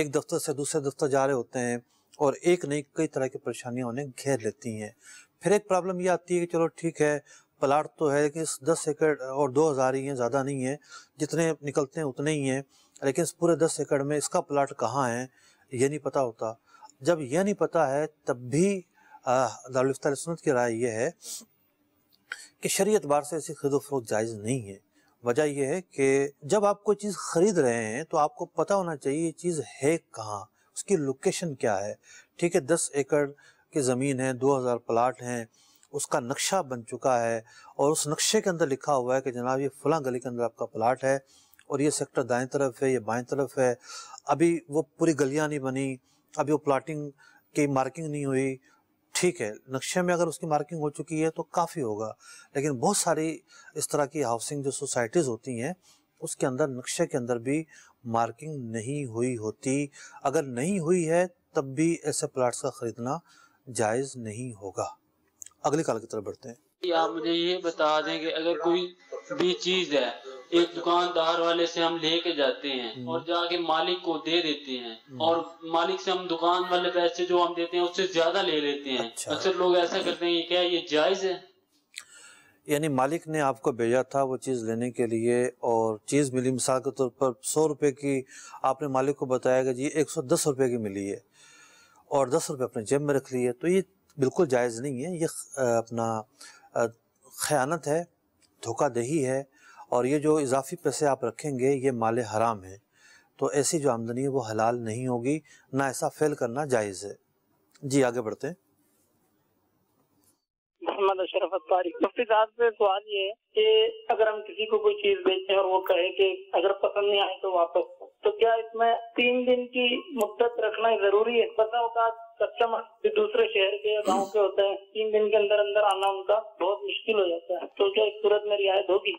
एक दफ्तर से दूसरे दफ्तर जा रहे होते हैं और एक नहीं कई तरह की परेशानियां उन्हें घेर लेती हैं फिर एक प्रॉब्लम ये आती है कि चलो ठीक है प्लाट तो है लेकिन दस एकड़ और दो हज़ार ही हैं ज़्यादा नहीं है जितने निकलते हैं उतने ही हैं लेकिन इस पूरे दस एकड़ में इसका प्लाट कहाँ है ये नहीं पता होता जब यह नहीं पता है तब भी सुनत की राय यह है कि शरीय अतबार से ऐसी खरीदो फरोख जायज़ नहीं है वजह यह है कि जब आप कोई चीज़ ख़रीद रहे हैं तो आपको पता होना चाहिए ये चीज़ है कहाँ उसकी लोकेशन क्या है ठीक है दस एकड़ की ज़मीन है दो हज़ार प्लाट हैं उसका नक्शा बन चुका है और उस नक्शे के अंदर लिखा हुआ है कि जनाब ये फलां गली के अंदर आपका प्लाट है और ये सेक्टर दाएं तरफ है ये बाएं तरफ है अभी वो पूरी गलियां नहीं बनी अभी वो प्लाटिंग की मार्किंग नहीं हुई ठीक है नक्शे में अगर उसकी मार्किंग हो चुकी है तो काफ़ी होगा लेकिन बहुत सारी इस तरह की हाउसिंग जो सोसाइटीज़ होती हैं उसके अंदर नक्शे के अंदर भी मार्किंग नहीं हुई होती अगर नहीं हुई है तब भी ऐसे प्लाट्स का खरीदना जायज़ नहीं होगा अगले काल की तरफ बढ़ते हैं आप मुझे ये बता दें कि अगर कोई भी चीज़ है एक दुकानदार वाले से हम लेके जाते हैं हम्म। और जाके मालिक को दे देते हैं हम्म। और मालिक से हम दुकान वाले पैसे जो हम देते हैं उससे ज्यादा ले लेते हैं अच्छा। अक्सर लोग ऐसा करते हैं क्या ये जायज है यानी मालिक ने आपको भेजा था वो चीज़ लेने के लिए और चीज़ मिली मिसाल के तौर पर सौ रुपये की आपने मालिक को बताया कि जी एक सौ दस रुपये की मिली है और दस रुपये अपने जेब में रख लिए तो ये बिल्कुल जायज़ नहीं है ये अपना ख़यानत है धोखा दही है और ये जो इजाफी पैसे आप रखेंगे ये माल हराम है तो ऐसी जो आमदनी है वो हलाल नहीं होगी ना ऐसा फेल करना जायज़ है जी आगे बढ़ते हैं खपतकारी मुफ्ती साहब से सवाल ये है कि अगर हम किसी को कोई चीज बेचें और वो कहे कि अगर पसंद नहीं आए तो वापस तो क्या इसमें तीन दिन की मुद्दत रखना जरूरी है बसा अवकाश कस्टमर दूसरे शहर के या गाँव के होते हैं तीन दिन के अंदर अंदर आना उनका बहुत मुश्किल हो जाता है तो क्या इस सूरत में रियायत होगी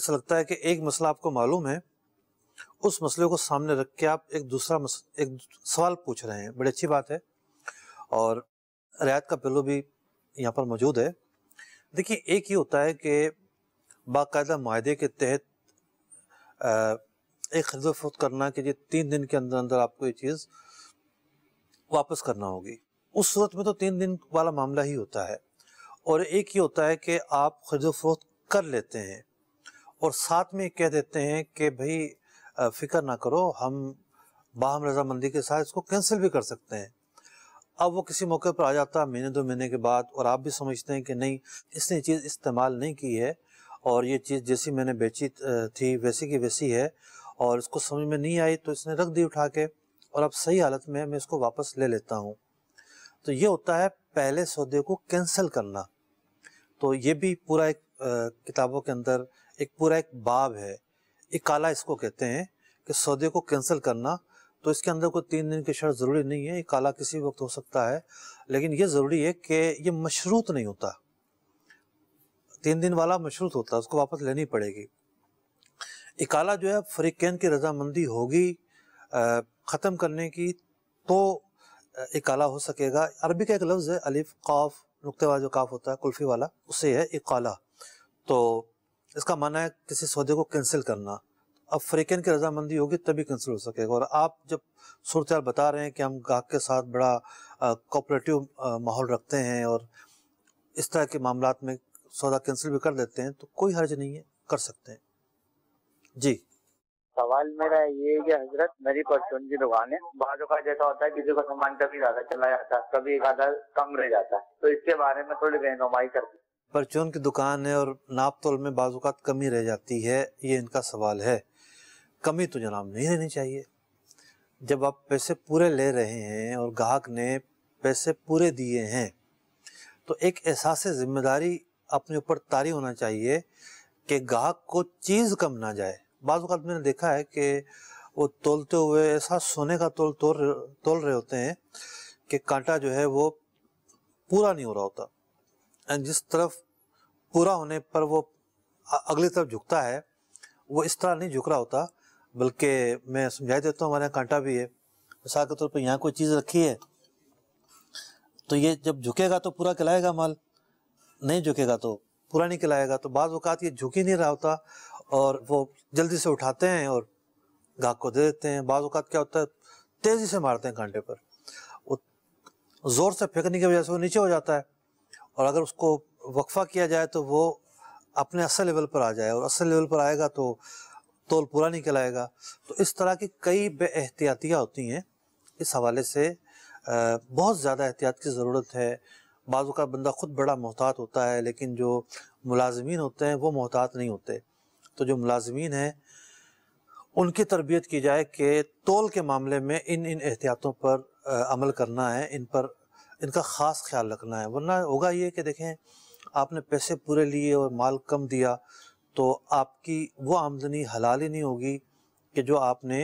ऐसा लगता है कि एक मसला आपको मालूम है उस मसले को सामने रख के आप एक दूसरा मस, एक सवाल पूछ रहे हैं बड़ी अच्छी बात है और रियायत का पहलू भी यहाँ पर मौजूद है देखिए एक ही होता है कि बाकायदा माहे के तहत एक खरीद फरोख्त करना कि ये तीन दिन के अंदर अंदर आपको ये चीज़ वापस करना होगी उस सूरत में तो तीन दिन वाला मामला ही होता है और एक ही होता है कि आप खरीद फरोख्त कर लेते हैं और साथ में कह देते हैं कि भाई फिक्र ना करो हम बाहम रजामंदी के साथ इसको कैंसिल भी कर सकते हैं अब वो किसी मौके पर आ जाता है महीने दो महीने के बाद और आप भी समझते हैं कि नहीं इसने चीज़ इस्तेमाल नहीं की है और ये चीज़ जैसी मैंने बेची थी वैसी की वैसी है और इसको समझ में नहीं आई तो इसने रख दी उठा के और अब सही हालत में मैं इसको वापस ले लेता हूँ तो ये होता है पहले सौदे को कैंसिल करना तो ये भी पूरा एक किताबों के अंदर एक पूरा एक बाब है एक काला इसको कहते हैं कि सौदे को कैंसिल करना तो इसके अंदर कोई तीन दिन की शर्त ज़रूरी नहीं है ये काला किसी वक्त हो सकता है लेकिन ये ज़रूरी है कि ये मशरूत नहीं होता तीन दिन वाला मशरूत होता है उसको वापस लेनी पड़ेगी इकाला जो है फरीकैन की रजामंदी होगी ख़त्म करने की तो इकाला हो सकेगा अरबी का एक लफ्ज़ है अलिफ काफ नुकते वाला जो काफ होता है कुल्फ़ी वाला उसे है इकाला तो इसका माना है किसी सौदे को कैंसिल करना अफ्रीकन की रजामंदी होगी तभी कंसिडर हो सकेगा और आप जब सूरत बता रहे हैं कि हम गाहक के साथ बड़ा कोऑपरेटिव माहौल रखते हैं और इस तरह के मामला में सौदा कैंसिल भी कर देते हैं तो कोई हर्ज नहीं है कर सकते हैं जी सवाल मेरा ये है कि हजरत मेरी परचून की दुकान है बाद जैसा होता है किसी को सामान कभी ज्यादा चला जाता है कभी ज्यादा कम रह जाता है तो इसके बारे में थोड़ी रहनुमाई कर परचून की दुकान है और नाप तोल में बाजूकात कमी रह जाती है ये इनका सवाल है कमी तो जनाब नहीं रहनी चाहिए जब आप पैसे पूरे ले रहे हैं और ग्राहक ने पैसे पूरे दिए हैं तो एक एहसास जिम्मेदारी अपने ऊपर तारी होना चाहिए कि ग्राहक को चीज़ कम ना जाए बाद मैंने देखा है कि वो तोलते हुए ऐसा सोने का तोल तोल तोल रहे होते हैं कि कांटा जो है वो पूरा नहीं हो रहा होता एंड जिस तरफ पूरा होने पर वो अगली तरफ झुकता है वो इस तरह नहीं झुक रहा होता बल्कि मैं समझा देता हूँ हमारे यहाँ कांटा भी है मिसाल के तौर पर यहाँ कोई चीज़ रखी है तो ये जब झुकेगा तो पूरा खिलाएगा माल नहीं झुकेगा तो पूरा नहीं खिलाएगा तो बाज़ अवत ये झुक ही नहीं रहा होता और वो जल्दी से उठाते हैं और गाहक को दे देते हैं बाज़ अवत क्या होता है तेज़ी से मारते हैं कांटे पर वो ज़ोर से फेंकने की वजह से वो नीचे हो जाता है और अगर उसको वक्फा किया जाए तो वो अपने असल लेवल पर आ जाए और असल लेवल पर आएगा तो तोल पूरा निकल आएगा तो इस तरह की कई बे एहतियातियाँ होती हैं इस हवाले से बहुत ज़्यादा एहतियात की ज़रूरत है बाजू का बंदा ख़ुद बड़ा मोहतात होता है लेकिन जो मुलाजमीन होते हैं वो मोहतात नहीं होते तो जो मुलाजमीन हैं उनकी तरबियत की जाए कि तोल के मामले में इन इन एहतियातों पर अमल करना है इन पर इनका ख़ास ख्याल रखना है वरना होगा ये कि देखें आपने पैसे पूरे लिए और माल कम दिया तो आपकी वो आमदनी हलाल ही नहीं होगी कि जो आपने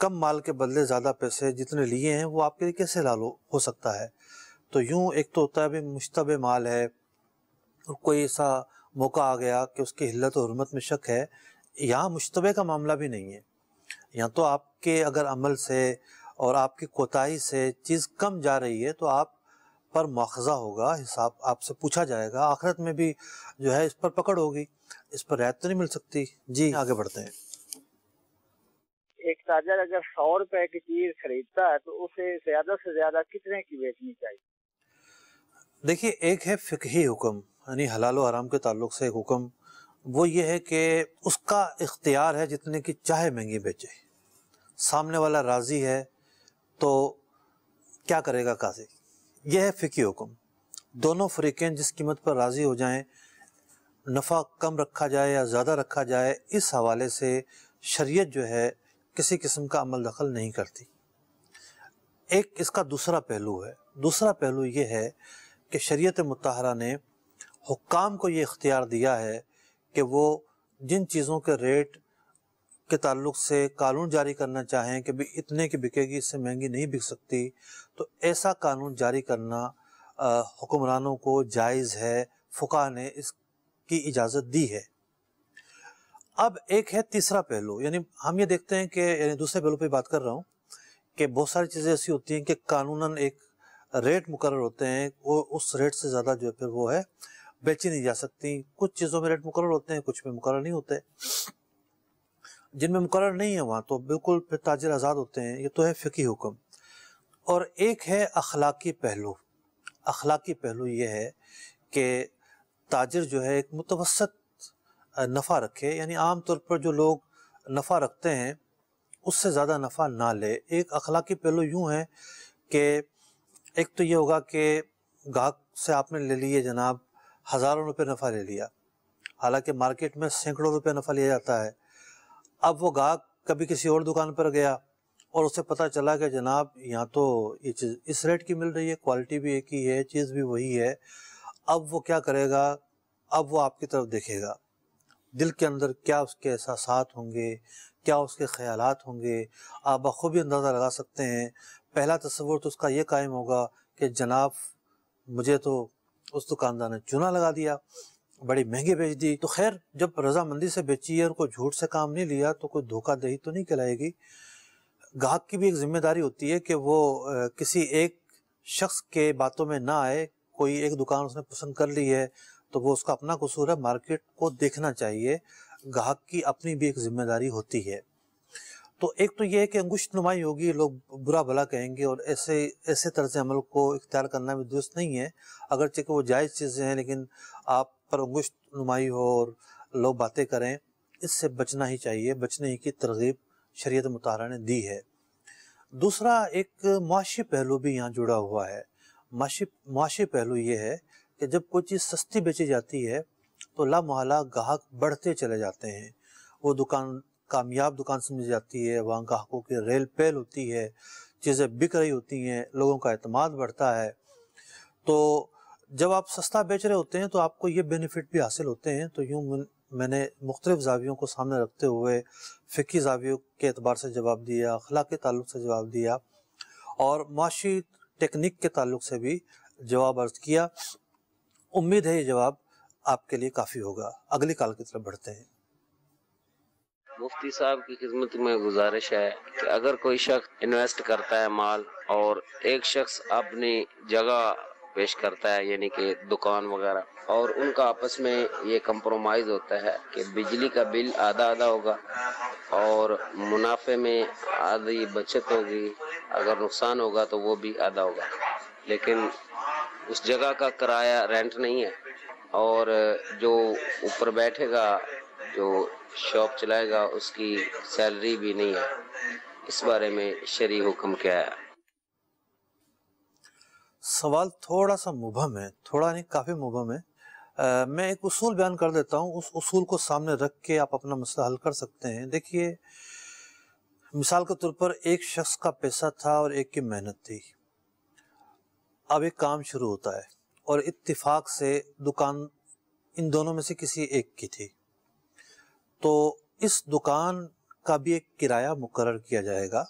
कम माल के बदले ज़्यादा पैसे जितने लिए हैं वो आपके लिए कैसे हलाल हो सकता है तो यूँ एक तो होता है भी मुशतब माल है और कोई ऐसा मौका आ गया कि उसकी हिल्लत और हरमत में शक है यहाँ मुशतबे का मामला भी नहीं है यहाँ तो आपके अगर अमल से और आपकी कोताही से चीज़ कम जा रही है तो आप पर मुआजा होगा हिसाब आपसे पूछा जाएगा आखिरत में भी जो है इस पर पकड़ होगी इस पर रायत तो नहीं मिल सकती जी आगे बढ़ते हैं एक ताजर अगर सौ रुपए की चीज खरीदता है तो उसे ज्यादा से ज्यादा कितने की बेचनी चाहिए देखिए एक है फिकही हुक्म यानी हलाल और हराम के ताल्लुक से हुक्म वो ये है कि उसका इख्तियार है जितने की चाहे महंगी बेचे सामने वाला राजी है तो क्या करेगा काजी यह है फ़िकी हुक्म दोनों फरीकें जिस कीमत पर राज़ी हो जाएं नफ़ा कम रखा जाए या ज़्यादा रखा जाए इस हवाले से शरीयत जो है किसी किस्म का अमल दखल नहीं करती एक इसका दूसरा पहलू है दूसरा पहलू ये है कि शरीयत मतहरा ने हुक्काम को ये इख्तियार दिया है कि वो जिन चीज़ों के रेट के ताल्लुक से कानून जारी करना चाहें कि भाई इतने की बिकेगी इससे महंगी नहीं बिक सकती तो ऐसा कानून जारी करना हुक्मरानों को जायज़ है फ़ुका ने इस की इजाज़त दी है अब एक है तीसरा पहलू यानी हम ये देखते हैं कि यानी दूसरे पहलू पे बात कर रहा हूँ कि बहुत सारी चीज़ें ऐसी होती हैं कि कानूनन एक रेट मुकर होते हैं वो उस रेट से ज़्यादा जो है फिर वो है बेची नहीं जा सकती कुछ चीज़ों में रेट मुकर होते हैं कुछ में मुकर नहीं होते जिनमें मुकर नहीं है वहाँ तो बिल्कुल फिर ताजर आज़ाद होते हैं ये तो है फ़िकी हुक्म और एक है अखलाकी पहलू अखलाकी पहलू ये है कि ताजर जो है एक मुतवसत नफ़ा रखे यानी आम तौर पर जो लोग नफ़ा रखते हैं उससे ज़्यादा नफ़ा ना ले एक अखलाकी पहलू यूँ है कि एक तो ये होगा कि गाहक से आपने ले लिए जनाब हज़ारों रुपये नफ़ा ले लिया हालांकि मार्केट में सैकड़ों रुपये नफ़ा लिया जाता है अब वो गाहक कभी किसी और दुकान पर गया और उसे पता चला कि जनाब यहाँ तो ये चीज़ इस रेट की मिल रही है क्वालिटी भी एक ही है चीज़ भी वही है अब वो क्या करेगा अब वो आपकी तरफ देखेगा दिल के अंदर क्या उसके एहसास होंगे क्या उसके ख्याल होंगे आप बखूबी अंदाज़ा लगा सकते हैं पहला तस्वुर तो उसका ये कायम होगा कि जनाब मुझे तो उस दुकानदार ने चूना लगा दिया बड़ी महंगी बेच दी तो खैर जब रजामंदी से बेची है और कोई झूठ से काम नहीं लिया तो कोई धोखा दही तो नहीं कहलाएगी गाहक की भी एक जिम्मेदारी होती है कि वो किसी एक शख्स के बातों में ना आए कोई एक दुकान उसने पसंद कर ली है तो वो उसका अपना कसूर है मार्केट को देखना चाहिए ग्राहक की अपनी भी एक जिम्मेदारी होती है तो एक तो ये है कि अंगुश्त नुमाई होगी लोग बुरा भला कहेंगे और ऐसे ऐसे तर्ज अमल को इख्तियार करना भी दुरुस्त नहीं है अगरचे चाहे वो जायज़ चीज़ें हैं लेकिन आप पर अंगुश्त नुमाई हो और लोग बातें करें इससे बचना ही चाहिए बचने की तरगीब शरीत मुतारा ने दी है दूसरा एक मुआशी पहलू भी यहाँ जुड़ा हुआ है माशी पहलू ये है कि जब कोई चीज़ सस्ती बेची जाती है तो लामहला गाहक बढ़ते चले जाते हैं वो दुकान कामयाब दुकान समझी जाती है वहाँ ग्राहकों की रेल पहल होती है चीज़ें बिक रही होती हैं लोगों का अतमाद बढ़ता है तो जब आप सस्ता बेच रहे होते हैं तो आपको ये बेनिफिट भी हासिल होते हैं तो यूँ मैंने मुख्तलिफ जावियों को सामने रखते हुए फ़िकी जावियों के अतबार से जवाब दिया अखलाक के ताल्लुक से जवाब दिया और माशी टेक्निक के ताल्लुक से भी जवाब अर्ज किया उम्मीद है ये जवाब आपके लिए काफ़ी होगा अगली काल की तरफ बढ़ते हैं मुफ्ती साहब की खिदमत में गुजारिश है कि अगर कोई शख्स इन्वेस्ट करता है माल और एक शख्स अपनी जगह पेश करता है यानी कि दुकान वगैरह और उनका आपस में ये कंप्रोमाइज़ होता है कि बिजली का बिल आधा आधा होगा और मुनाफे में आधी बचत होगी अगर नुकसान होगा तो वो भी आधा होगा लेकिन उस जगह का किराया रेंट नहीं है और जो ऊपर बैठेगा जो शॉप चलाएगा उसकी सैलरी भी नहीं है इस बारे में शरी हुक्म क्या है सवाल थोड़ा सा मुबम है थोड़ा नहीं काफ़ी मुबम है आ, मैं एक उसूल बयान कर देता हूँ उस उसूल को सामने रख के आप अपना मसला हल कर सकते हैं देखिए मिसाल के तौर पर एक शख्स का पैसा था और एक की मेहनत थी अब एक काम शुरू होता है और इत्तेफाक से दुकान इन दोनों में से किसी एक की थी तो इस दुकान का भी एक किराया मुकर किया जाएगा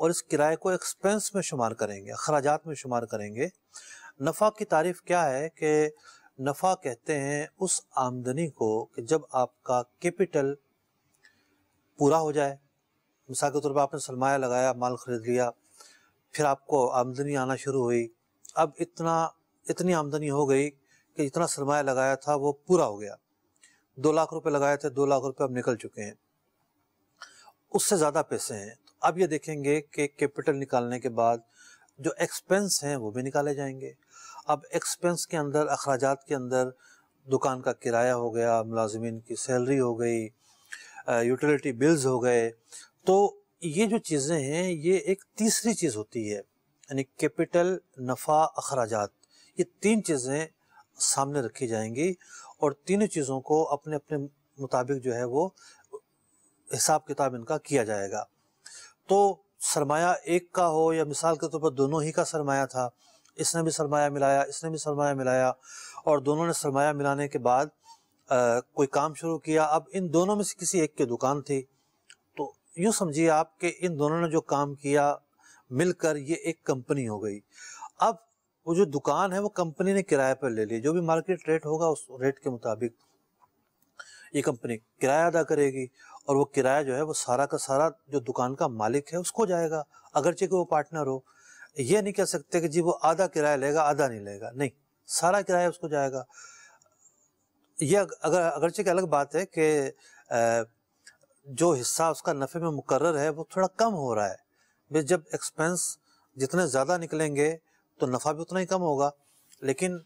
और इस किराए को एक्सपेंस में शुमार करेंगे अखराज में शुमार करेंगे नफ़ा की तारीफ क्या है कि नफ़ा कहते हैं उस आमदनी को कि जब आपका कैपिटल पूरा हो जाए मिसाल के तौर पर आपने सरमाया लगाया माल ख़रीद लिया फिर आपको आमदनी आना शुरू हुई अब इतना इतनी आमदनी हो गई कि जितना सरमाया लगाया था वो पूरा हो गया दो लाख रुपए लगाए थे दो लाख रुपए अब निकल चुके हैं उससे ज़्यादा पैसे हैं अब ये देखेंगे कि कैपिटल निकालने के बाद जो एक्सपेंस हैं वो भी निकाले जाएंगे अब एक्सपेंस के अंदर अखराज के अंदर दुकान का किराया हो गया मुलाजमीन की सैलरी हो गई यूटिलिटी बिल्स हो गए तो ये जो चीज़ें हैं ये एक तीसरी चीज़ होती है यानी कैपिटल नफ़ा अखराज ये तीन चीज़ें सामने रखी जाएंगी और तीनों चीज़ों को अपने अपने मुताबिक जो है वो हिसाब किताब इनका किया जाएगा तो सरमाया एक का हो या मिसाल के तौर पर दोनों ही का सरमाया था इसने भी सरमाया मिलाया इसने भी सरमाया मिलाया और दोनों ने सरमाया मिलाने के बाद आ, कोई काम शुरू किया अब इन दोनों में से किसी एक की दुकान थी तो यूँ समझिए आप कि इन दोनों ने जो काम किया मिलकर ये एक कंपनी हो गई अब वो जो दुकान है वो कंपनी ने किराए पर ले ली जो भी मार्केट रेट होगा उस रेट के मुताबिक ये कंपनी किराया अदा करेगी और वो किराया जो है वो सारा का सारा जो दुकान का मालिक है उसको जाएगा अगरचे कि वो पार्टनर हो ये नहीं कह सकते कि जी वो आधा किराया लेगा आधा नहीं लेगा नहीं सारा किराया उसको जाएगा ये अगर अगरचे की अलग बात है कि जो हिस्सा उसका नफ़े में मुकर है वो थोड़ा कम हो रहा है जब एक्सपेंस जितने ज़्यादा निकलेंगे तो नफ़ा भी उतना ही कम होगा लेकिन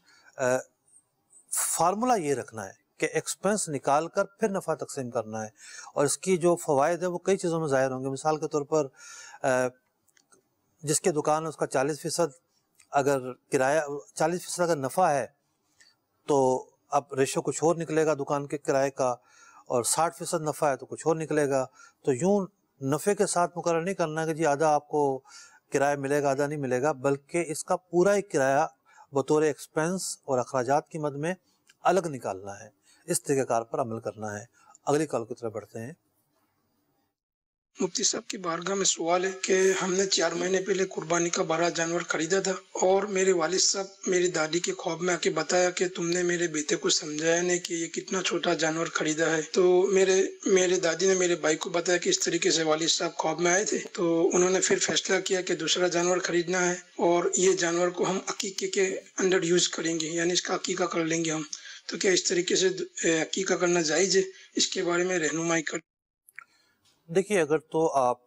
फार्मूला ये रखना है कि एक्सपेंस निकाल कर फिर नफ़ा तकसीम करना है और इसकी जो फ़वाद है वो कई चीज़ों में ज़ाहिर होंगे मिसाल के तौर पर जिसकी दुकान है उसका चालीस फ़ीसद अगर किराया चालीस फ़ीसद अगर नफ़ा है तो अब रेशो कुछ और निकलेगा दुकान के किराए का और साठ फ़ीसद नफ़ा है तो कुछ और निकलेगा तो यूँ नफ़े के साथ मुकर नहीं करना कि जी आधा आपको किराया मिलेगा आधा नहीं मिलेगा बल्कि इसका पूरा ही किराया बतौर एक्सपेंस और अखराज की मद में अलग निकालना है इस तरीक़ार पर अमल करना है अगली कॉल की तरफ बढ़ते हैं मुफ्ती साहब की बारगाह में सवाल है कि हमने चार महीने पहले कुर्बानी का बारह जानवर खरीदा था और मेरे वालिद साहब मेरी दादी के ख्वाब में आके बताया कि तुमने मेरे बेटे को समझाया नहीं कि ये कितना छोटा जानवर खरीदा है तो मेरे मेरे दादी ने मेरे भाई को बताया कि इस तरीके से वालिद साहब ख्वाब में आए थे तो उन्होंने फिर फैसला किया कि दूसरा जानवर खरीदना है और ये जानवर को हम अकीके के अंडर यूज करेंगे यानी इसका अकीका कर लेंगे हम तो क्या इस तरीके से अकीका करना जायज है इसके बारे में रहनुमाई कर देखिए अगर तो आप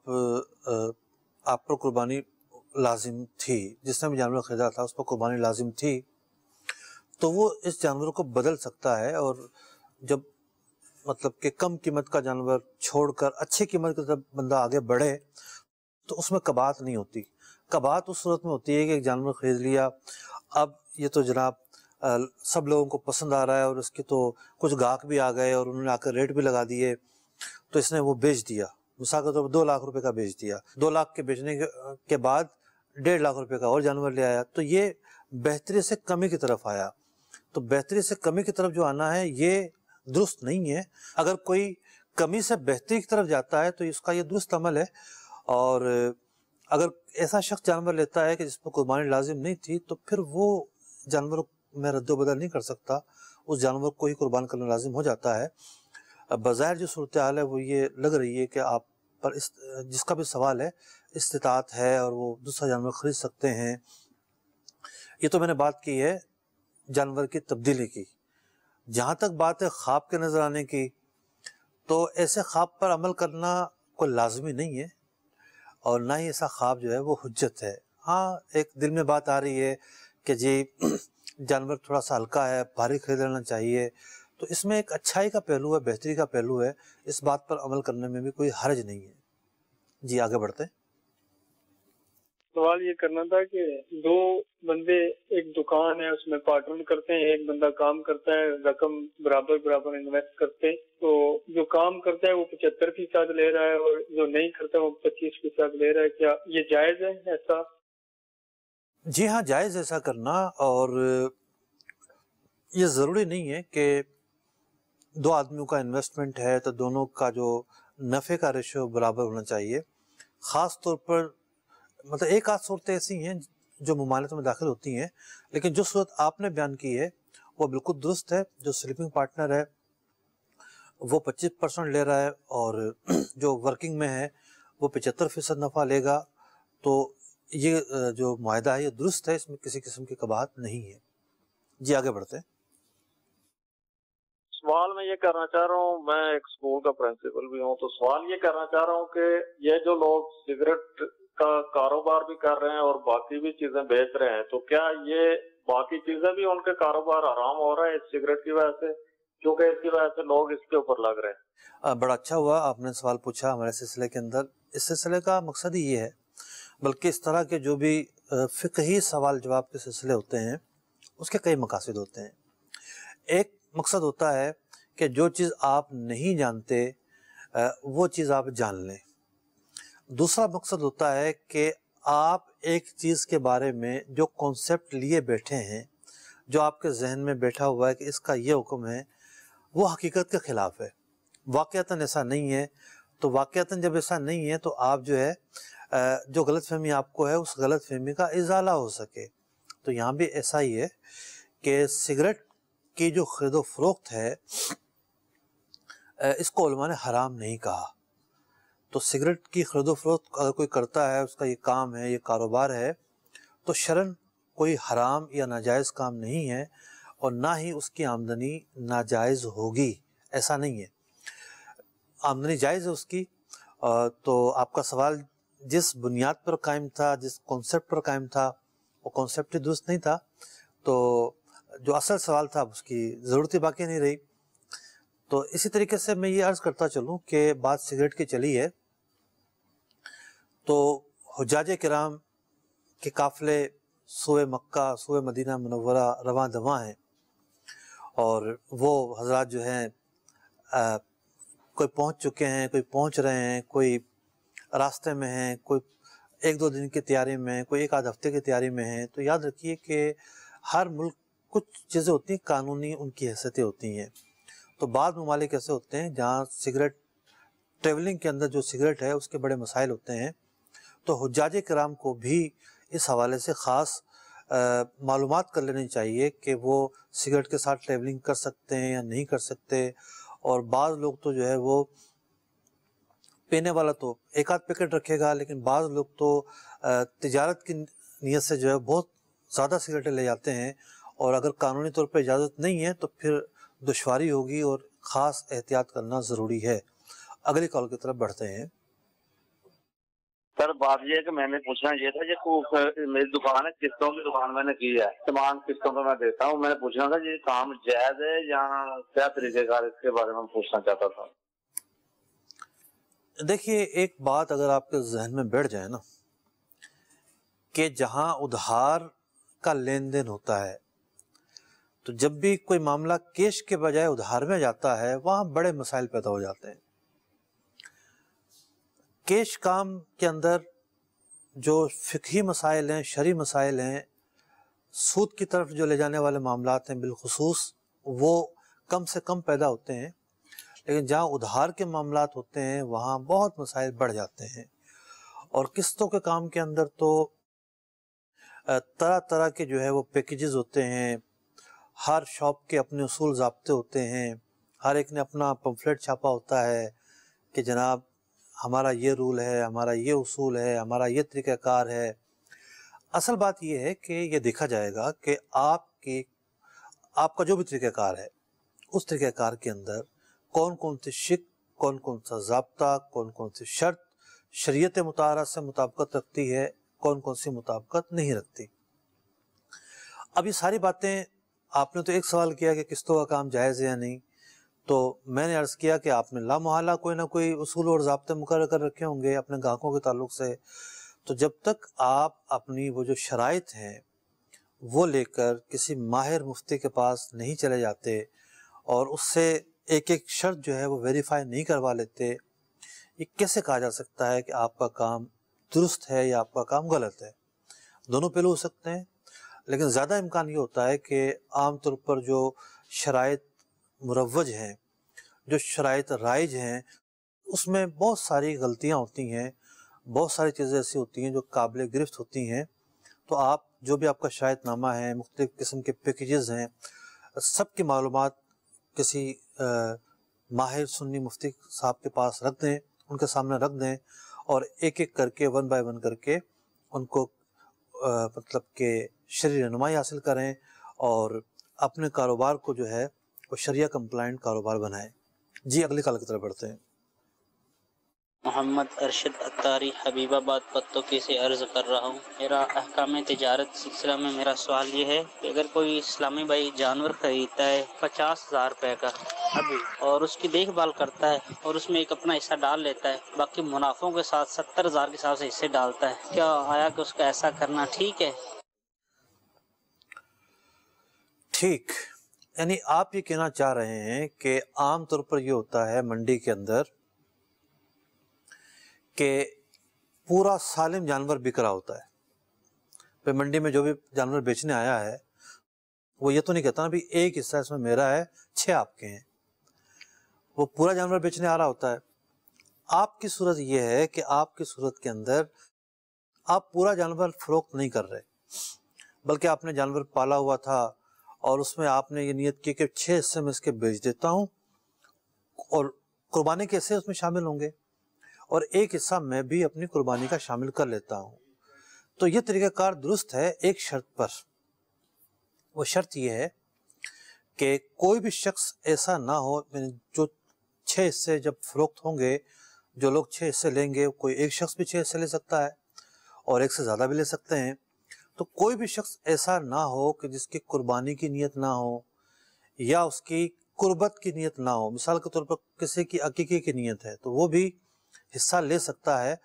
आप पर कुर्बानी लाजिम थी जिसने भी जानवर खरीदा था उस पर कुर्बानी लाजिम थी तो वो इस जानवर को बदल सकता है और जब मतलब कि कम कीमत का जानवर छोड़कर अच्छी कीमत का जब बंदा आगे बढ़े तो उसमें कबात नहीं होती कबात उस सूरत में होती है कि एक जानवर खरीद लिया अब ये तो जनाब सब लोगों को पसंद आ रहा है और उसके तो कुछ गाहक भी आ गए और उन्होंने आकर रेट भी लगा दिए तो इसने वो बेच दिया मिसाल के तौर तो पर दो लाख रुपए का बेच दिया दो लाख के बेचने के, बाद डेढ़ लाख रुपए का और जानवर ले आया तो ये बेहतरी से कमी की तरफ आया तो बेहतरी से कमी की तरफ जो आना है ये दुरुस्त नहीं है अगर कोई कमी से बेहतरी की तरफ जाता है तो इसका ये दुरुस्त अमल है और अगर ऐसा शख्स जानवर लेता है कि जिसमें कुर्बानी लाजिम नहीं थी तो फिर वो जानवर मैं रद्दबदल नहीं कर सकता उस जानवर को ही कुर्बान करना लाजिम हो जाता है बाज़ाहिर जो सूरत हाल है वो ये लग रही है कि आप पर इस जिसका भी सवाल है इस्तात है और वो दूसरा जानवर ख़रीद सकते हैं ये तो मैंने बात की है जानवर की तब्दीली की जहाँ तक बात है ख्वाब के नज़र आने की तो ऐसे ख्वाब पर अमल करना कोई लाजमी नहीं है और ना ही ऐसा ख्वाब जो है वो हजत है हाँ एक दिल में बात आ रही है कि जी [clears throat] जानवर थोड़ा सा हल्का है भारी खरीद लेना चाहिए तो इसमें एक अच्छाई का पहलू है बेहतरी का पहलू है इस बात पर अमल करने में भी कोई हर्ज नहीं है जी आगे बढ़ते हैं सवाल ये करना था कि दो बंदे एक दुकान है उसमें पार्टनर करते हैं एक बंदा काम करता है रकम बराबर बराबर इन्वेस्ट करते हैं तो जो काम करता है वो पचहत्तर फीसद ले रहा है और जो नहीं करता है वो पच्चीस फीसद ले रहा है क्या ये जायज है ऐसा जी हाँ जायज़ ऐसा करना और ये ज़रूरी नहीं है कि दो आदमियों का इन्वेस्टमेंट है तो दोनों का जो नफ़े का रेशो बराबर होना चाहिए ख़ास तौर पर मतलब एक आध सूरतें ऐसी हैं जो ममालत में दाखिल होती हैं लेकिन जो सूरत आपने बयान की है वो बिल्कुल दुरुस्त है जो स्लीपिंग पार्टनर है वो 25 परसेंट ले रहा है और [clears throat] जो वर्किंग में है वो 75 फीसद नफ़ा लेगा तो ये जो माहा है ये दुरुस्त है इसमें किसी किस्म की कबाहत नहीं है जी आगे बढ़ते हैं सवाल मैं ये करना चाह रहा हूँ मैं एक स्कूल का प्रिंसिपल भी हूँ तो सवाल ये करना चाह रहा हूँ कि ये जो लोग सिगरेट का कारोबार भी कर रहे हैं और बाकी भी चीजें बेच रहे हैं तो क्या ये बाकी चीजें भी उनके कारोबार आराम हो रहा है सिगरेट की वजह से क्योंकि इसकी वजह से लोग इसके ऊपर लग रहे हैं बड़ा अच्छा हुआ आपने सवाल पूछा हमारे सिलसिले के अंदर इस सिलसिले का मकसद ही ये है बल्कि इस तरह के जो भी ही सवाल जवाब के सिलसिले होते हैं उसके कई मकासद होते हैं एक मकसद होता है कि जो चीज़ आप नहीं जानते वो चीज़ आप जान लें दूसरा मकसद होता है कि आप एक चीज़ के बारे में जो कॉन्सेप्ट लिए बैठे हैं जो आपके जहन में बैठा हुआ है कि इसका ये हुक्म है वो हकीकत के ख़िलाफ़ है वाक़ता ऐसा नहीं है तो वाक़ता जब ऐसा नहीं है तो आप जो है जो गलत फहमी आपको है उस गलत फहमी का इजाला हो सके तो यहाँ भी ऐसा ही है कि सिगरेट की जो खरीदो फरोख्त है इसको ने हराम नहीं कहा तो सिगरेट की खरीदो फरोख्त अगर कोई करता है उसका ये काम है ये कारोबार है तो शरण कोई हराम या नाजायज़ काम नहीं है और ना ही उसकी आमदनी नाजायज़ होगी ऐसा नहीं है आमदनी जायज़ है उसकी तो आपका सवाल जिस बुनियाद पर कायम था जिस कॉन्सेप्ट पर कायम था वो कॉन्सेप्ट ही दुरुस्त नहीं था तो जो असल सवाल था उसकी ज़रूरत ही बाकी नहीं रही तो इसी तरीके से मैं ये अर्ज़ करता चलूँ कि बात सिगरेट की चली है तो हजाज कराम के काफ़िले सूए मक्का सूए मदीना मनवरा रवा दवा हैं और वो हजरात जो हैं कोई पहुंच चुके हैं कोई पहुंच रहे हैं कोई रास्ते में हैं कोई एक दो दिन की तैयारी में कोई एक आध हफ्ते की तैयारी में है तो याद रखिए कि हर मुल्क कुछ चीज़ें होती हैं कानूनी उनकी हैसियतें होती हैं तो बाद ममालिक ऐसे होते हैं जहाँ सिगरेट ट्रेवलिंग के अंदर जो सिगरेट है उसके बड़े मसाइल होते हैं तो हजाज कराम को भी इस हवाले से ख़ास मालूम कर लेनी चाहिए कि वो सिगरेट के साथ ट्रेवलिंग कर सकते हैं या नहीं कर सकते और बाज़ लोग तो जो है वो पीने वाला तो एक आध पैकेट रखेगा लेकिन बाज़ लोग तो तजारत की नीयत से जो है बहुत ज़्यादा सिगरेटें ले जाते हैं और अगर कानूनी तौर पर इजाज़त नहीं है तो फिर दुशारी होगी और ख़ास एहतियात करना ज़रूरी है अगली कॉल की तरफ बढ़ते हैं सर बात यह है कि मैंने पूछना ये था मेरी दुकान है किस्तों की दुकान मैंने की है तमाम किस्तों पर मैं देता हूँ मैंने पूछना था ये काम जायज है या क्या तरीके का इसके बारे में पूछना चाहता था देखिए एक बात अगर आपके जहन में बैठ जाए ना कि जहां उधार का लेन देन होता है तो जब भी कोई मामला केश के बजाय उधार में जाता है वहां बड़े मसाइल पैदा हो जाते हैं केश काम के अंदर जो फिकी मसाइल हैं शरी मसाइल हैं सूद की तरफ जो ले जाने वाले मामला हैं बिलखसूस वो कम से कम पैदा होते हैं लेकिन जहाँ उधार के मामला होते हैं वहाँ बहुत मसाइल बढ़ जाते हैं और किस्तों के काम के अंदर तो तरह तरह के जो है वो पैकेजेस होते हैं हर शॉप के अपने असूल जबते होते हैं हर एक ने अपना पम्फलेट छापा होता है कि जनाब हमारा ये रूल है हमारा ये उसूल है हमारा ये तरीक़ाकार है असल बात यह है कि यह देखा जाएगा कि आपके आपका जो भी तरीक़ाकार है उस तरीक़ाकार के अंदर कौन कौन से शिक कौन कौन सा जबता कौन कौन सी शर्त शरीय मुतारा से मुताबकत रखती है कौन कौन सी मुताबकत नहीं रखती अब ये सारी बातें आपने तो एक सवाल किया कि किस्तों का काम जायज़ है या नहीं तो मैंने अर्ज़ किया कि आपने लामहला कोई ना कोई उसूल और जबते मुकर कर रखे होंगे अपने ग्राहकों के ताल्लुक से तो जब तक आप अपनी वो जो शराइ हैं वो लेकर किसी माहिर मुफ्ती के पास नहीं चले जाते और उससे एक एक शर्त जो है वो वेरीफाई नहीं करवा लेते ये कैसे कहा जा सकता है कि आपका काम दुरुस्त है या आपका काम गलत है दोनों पहलू हो सकते हैं लेकिन ज़्यादा इम्कान ये होता है कि आमतौर पर जो शराइ मुरवज हैं जो शराइ राइज हैं उसमें बहुत सारी गलतियाँ होती हैं बहुत सारी चीज़ें ऐसी होती हैं जो काबिल गिरफ्त होती हैं तो आप जो भी आपका शायद नामा है मुख्तु किस्म के पैकेजेस हैं सब की मालूम किसी माहिर सुन्नी मुफ्ती साहब के पास रख दें उनके सामने रख दें और एक एक करके वन बाय वन करके उनको मतलब के शरीर रनुमाई हासिल करें और अपने कारोबार को जो है वो शरिया कंप्लाइंट कारोबार बनाएं जी अगले काल की तरफ बढ़ते हैं मोहम्मद अरशद अतारी हबीबाबाद के से अर्ज़ कर रहा हूँ मेरा अहकाम तजारत सिलसिला में मेरा सवाल ये है कि अगर कोई इस्लामी भाई जानवर ख़रीदता है पचास हज़ार रुपये का अभी और उसकी देखभाल करता है और उसमें एक अपना हिस्सा डाल लेता है बाकी मुनाफों के साथ सत्तर हजार के हिसाब से हिस्से डालता है क्या आया कि उसका ऐसा करना ठीक है ठीक यानी आप ये कहना चाह रहे हैं कि आमतौर पर यह होता है मंडी के अंदर के पूरा सालिम जानवर बिक रहा होता है भाई मंडी में जो भी जानवर बेचने आया है वो ये तो नहीं कहता ना भी एक हिस्सा इसमें मेरा है छह आपके हैं वो पूरा जानवर बेचने आ रहा होता है आपकी सूरत यह है कि आपकी सूरत के अंदर आप पूरा जानवर फरोख्त नहीं कर रहे बल्कि आपने जानवर पाला हुआ था और उसमें आपने ये नियत की कि छः हिस्से में इसके बेच देता हूँ और कुर्बानी के हिस्से उसमें शामिल होंगे और एक हिस्सा मैं भी अपनी कुर्बानी का शामिल कर लेता हूँ तो ये तरीक़ाकार दुरुस्त है एक शर्त पर वो शर्त यह है कि कोई भी शख्स ऐसा ना हो जो छः हिस्से जब फरोख्त होंगे जो लोग छः हिस्से लेंगे कोई एक शख्स भी छः हिस्से ले सकता है और एक से ज़्यादा भी ले सकते हैं तो कोई भी शख्स ऐसा ना हो कि जिसकी कुर्बानी की नीयत ना हो या उसकी कुर्बत की नीयत ना हो मिसाल के तौर पर किसी की अकीके की नीयत है तो वो भी हिस्सा ले सकता है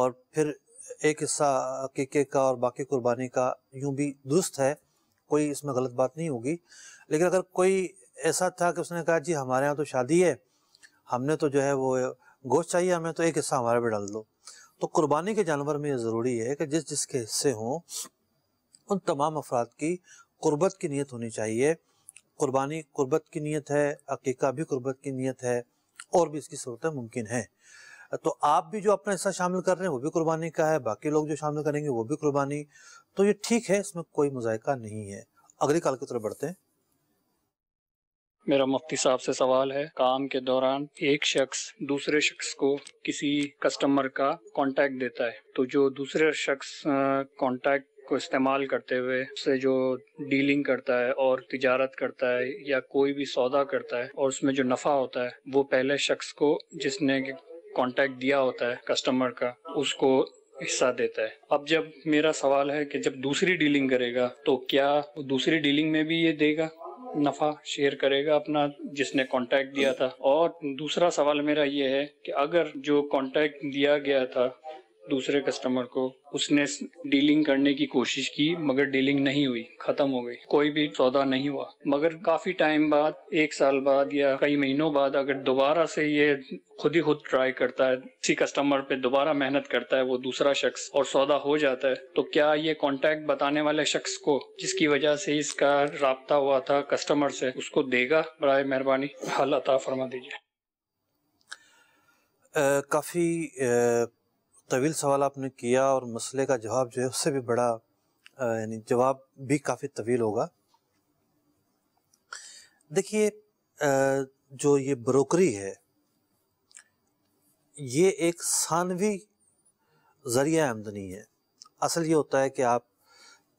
और फिर एक हिस्सा अकीके का और बाकी कुर्बानी का यूं भी दुरुस्त है कोई इसमें गलत बात नहीं होगी लेकिन अगर कोई ऐसा था कि उसने कहा जी हमारे यहाँ तो शादी है हमने तो जो है वो गोश्त चाहिए हमें तो एक हिस्सा हमारे पे डाल दो तो कुर्बानी के जानवर में ये ज़रूरी है कि जिस जिसके हिस्से हों उन तमाम अफराद की कुर्बत की नीयत होनी चाहिए कुर्बानी कुर्बत की नीयत है अकीका भी कुर्बत की नीयत है और भी इसकी सूरतें मुमकिन है तो आप भी जो अपना हिस्सा शामिल कर रहे हैं वो भी कुर्बानी का है बाकी लोग जो शामिल करेंगे वो भी कुर्बानी तो ये ठीक है इसमें कोई मुजायका नहीं है अगली काल की तरफ बढ़ते हैं मेरा मुफ्ती साहब से सवाल है काम के दौरान एक शख्स दूसरे शख्स को किसी कस्टमर का कांटेक्ट देता है तो जो दूसरे शख्स कांटेक्ट को इस्तेमाल करते हुए उससे जो डीलिंग करता है और तिजारत करता है या कोई भी सौदा करता है और उसमें जो नफ़ा होता है वो पहले शख्स को जिसने कांटेक्ट दिया होता है कस्टमर का उसको हिस्सा देता है अब जब मेरा सवाल है कि जब दूसरी डीलिंग करेगा तो क्या दूसरी डीलिंग में भी ये देगा नफ़ा शेयर करेगा अपना जिसने कांटेक्ट दिया था और दूसरा सवाल मेरा ये है कि अगर जो कांटेक्ट दिया गया था दूसरे कस्टमर को उसने डीलिंग करने की कोशिश की मगर डीलिंग नहीं हुई खत्म हो गई कोई भी सौदा नहीं हुआ मगर काफी टाइम बाद एक साल बाद या कई महीनों बाद अगर दोबारा से ये खुद ही खुद ट्राई करता है किसी कस्टमर पे दोबारा मेहनत करता है वो दूसरा शख्स और सौदा हो जाता है तो क्या ये कॉन्टेक्ट बताने वाले शख्स को जिसकी वजह से इसका रहा हुआ था कस्टमर से उसको देगा बर मेहरबानी हल अता फरमा दीजिए काफ़ी तवील सवाल आपने किया और मसले का जवाब जो है उससे भी बड़ा यानी जवाब भी काफ़ी तवील होगा देखिए जो ये ब्रोकरी है ये एक सानवी ज़रिया आमदनी है असल ये होता है कि आप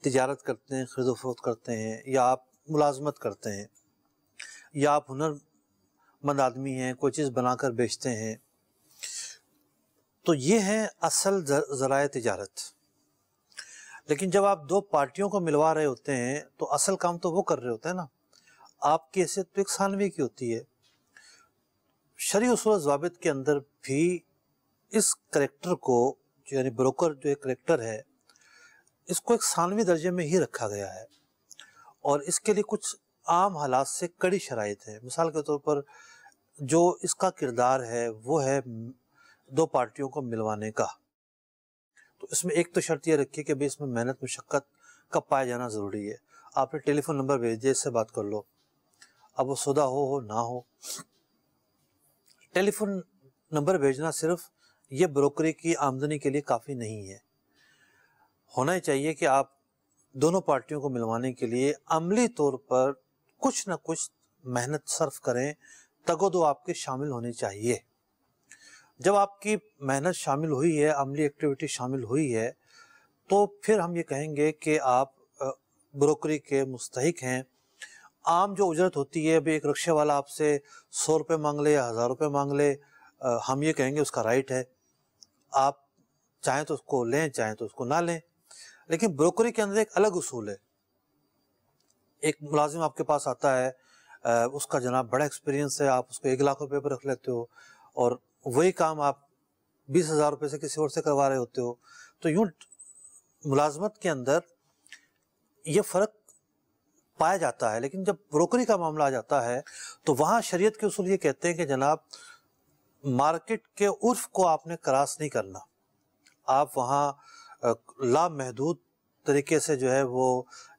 तजारत करते हैं खरीदो फरोख करते हैं या आप मुलाजमत करते हैं या आप हुनरमंद आदमी हैं कोई चीज़ बनाकर बेचते हैं तो ये है असल ज़राए तजारत लेकिन जब आप दो पार्टियों को मिलवा रहे होते हैं तो असल काम तो वो कर रहे होते हैं ना आपकी हैसियत तो एक सानवी की होती है शरी उसूल जवाबित के अंदर भी इस करेक्टर को जो यानी ब्रोकर जो एक करेक्टर है इसको एक सानवी दर्जे में ही रखा गया है और इसके लिए कुछ आम हालात से कड़ी शराइ है मिसाल के तौर पर जो इसका किरदार है वो है दो पार्टियों को मिलवाने का तो इसमें एक तो शर्त यह रखी कि भाई इसमें मेहनत मशक्क़त का पाया जाना ज़रूरी है आपने टेलीफोन नंबर भेज दिया इससे बात कर लो अब वो सौदा हो हो ना हो टेलीफोन नंबर भेजना सिर्फ ये ब्रोकरी की आमदनी के लिए काफ़ी नहीं है होना ही चाहिए कि आप दोनों पार्टियों को मिलवाने के लिए अमली तौर पर कुछ ना कुछ मेहनत सर्फ करें तगो दो आपके शामिल होने चाहिए जब आपकी मेहनत शामिल हुई है अमली एक्टिविटी शामिल हुई है तो फिर हम ये कहेंगे कि आप ब्रोकरी के मुस्तक हैं आम जो उजरत होती है अभी एक रिक्शे वाला आपसे सौ रुपये मांग ले या हज़ार रुपये मांग ले हम ये कहेंगे उसका राइट है आप चाहें तो उसको लें चाहें तो उसको ना लें लेकिन ब्रोकरी के अंदर एक अलग उसूल है एक मुलाजिम आपके पास आता है उसका जनाब बड़ा एक्सपीरियंस है आप उसको एक लाख रुपये पर रख लेते हो और वही काम आप बीस हज़ार रुपये से किसी और से करवा रहे होते हो तो यूं मुलाजमत के अंदर ये फ़र्क पाया जाता है लेकिन जब ब्रोकरी का मामला आ जाता है तो वहाँ शरीयत के उसूल ये कहते हैं कि जनाब मार्केट के उर्फ को आपने क्रास नहीं करना आप वहाँ लामहदूद तरीके से जो है वो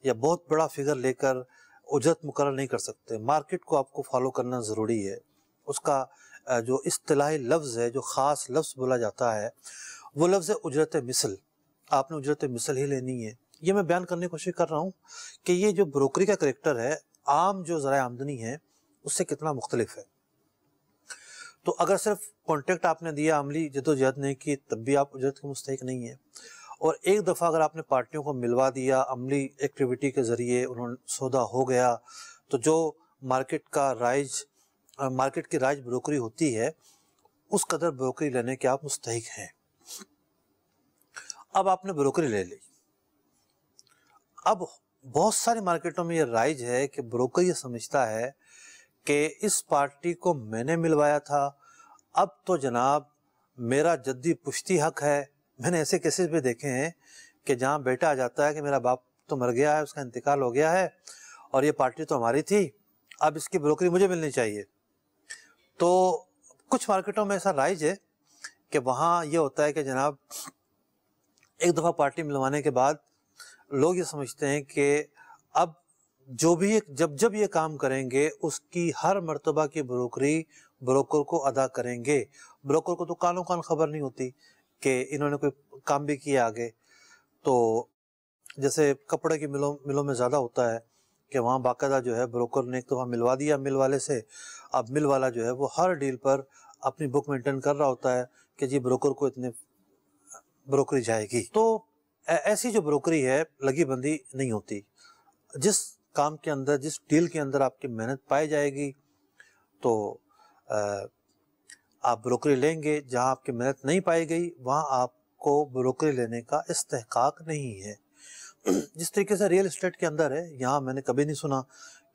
या बहुत बड़ा फिगर लेकर उजरत मुकर नहीं कर सकते मार्केट को आपको फॉलो करना ज़रूरी है उसका जो अतलाही लफ्ज़ है जो ख़ास लफ्ज़ बोला जाता है वो लफ्ज़ है उजरत मिसल आपने उजरत मिसल ही लेनी है ये मैं बयान करने की कोशिश कर रहा हूँ कि ये जो ब्रोकरी का करेक्टर है आम जो ज़रा आमदनी है उससे कितना मुख्तलिफ है तो अगर सिर्फ कॉन्ट्रैक्ट आपने दिया अमली जदोजहद ने की तब भी आप उजरत के मुस्तक नहीं है और एक दफ़ा अगर आपने पार्टियों को मिलवा दिया अमली एक्टिविटी के ज़रिए उन्होंने सौदा हो गया तो जो मार्केट का राइज मार्केट की राज ब्रोकरी होती है उस कदर ब्रोकरी लेने के आप मुस्तक हैं अब आपने ब्रोकरी ले ली अब बहुत सारी मार्केटों में ये राइज है कि ब्रोकर ये समझता है कि इस पार्टी को मैंने मिलवाया था अब तो जनाब मेरा जद्दी पुश्ती हक है मैंने ऐसे केसेस भी देखे हैं कि जहाँ बेटा आ जाता है कि मेरा बाप तो मर गया है उसका इंतकाल हो गया है और ये पार्टी तो हमारी थी अब इसकी ब्रोकरी मुझे मिलनी चाहिए तो कुछ मार्केटों में ऐसा राइज है कि वहाँ ये होता है कि जनाब एक दफ़ा पार्टी मिलवाने के बाद लोग ये समझते हैं कि अब जो भी जब जब ये काम करेंगे उसकी हर मरतबा की ब्रोकरी ब्रोकर को अदा करेंगे ब्रोकर को तो कानों कान खबर नहीं होती कि इन्होंने कोई काम भी किया आगे तो जैसे कपड़े की मिलों मिलों में ज़्यादा होता है कि वहाँ बाकायदा जो है ब्रोकर ने एक तो वहाँ मिलवा दिया मिल वाले से अब मिल वाला जो है वो हर डील पर अपनी बुक मेंटेन कर रहा होता है कि जी ब्रोकर को इतने ब्रोकरी जाएगी तो ऐसी जो ब्रोकरी है लगी बंदी नहीं होती जिस काम के अंदर जिस डील के अंदर आपकी मेहनत पाई जाएगी तो आप ब्रोकरी लेंगे जहां आपकी मेहनत नहीं पाई गई वहां आपको ब्रोकरी लेने का इस्तेकाक नहीं है जिस तरीके से रियल इस्टेट के अंदर है यहाँ मैंने कभी नहीं सुना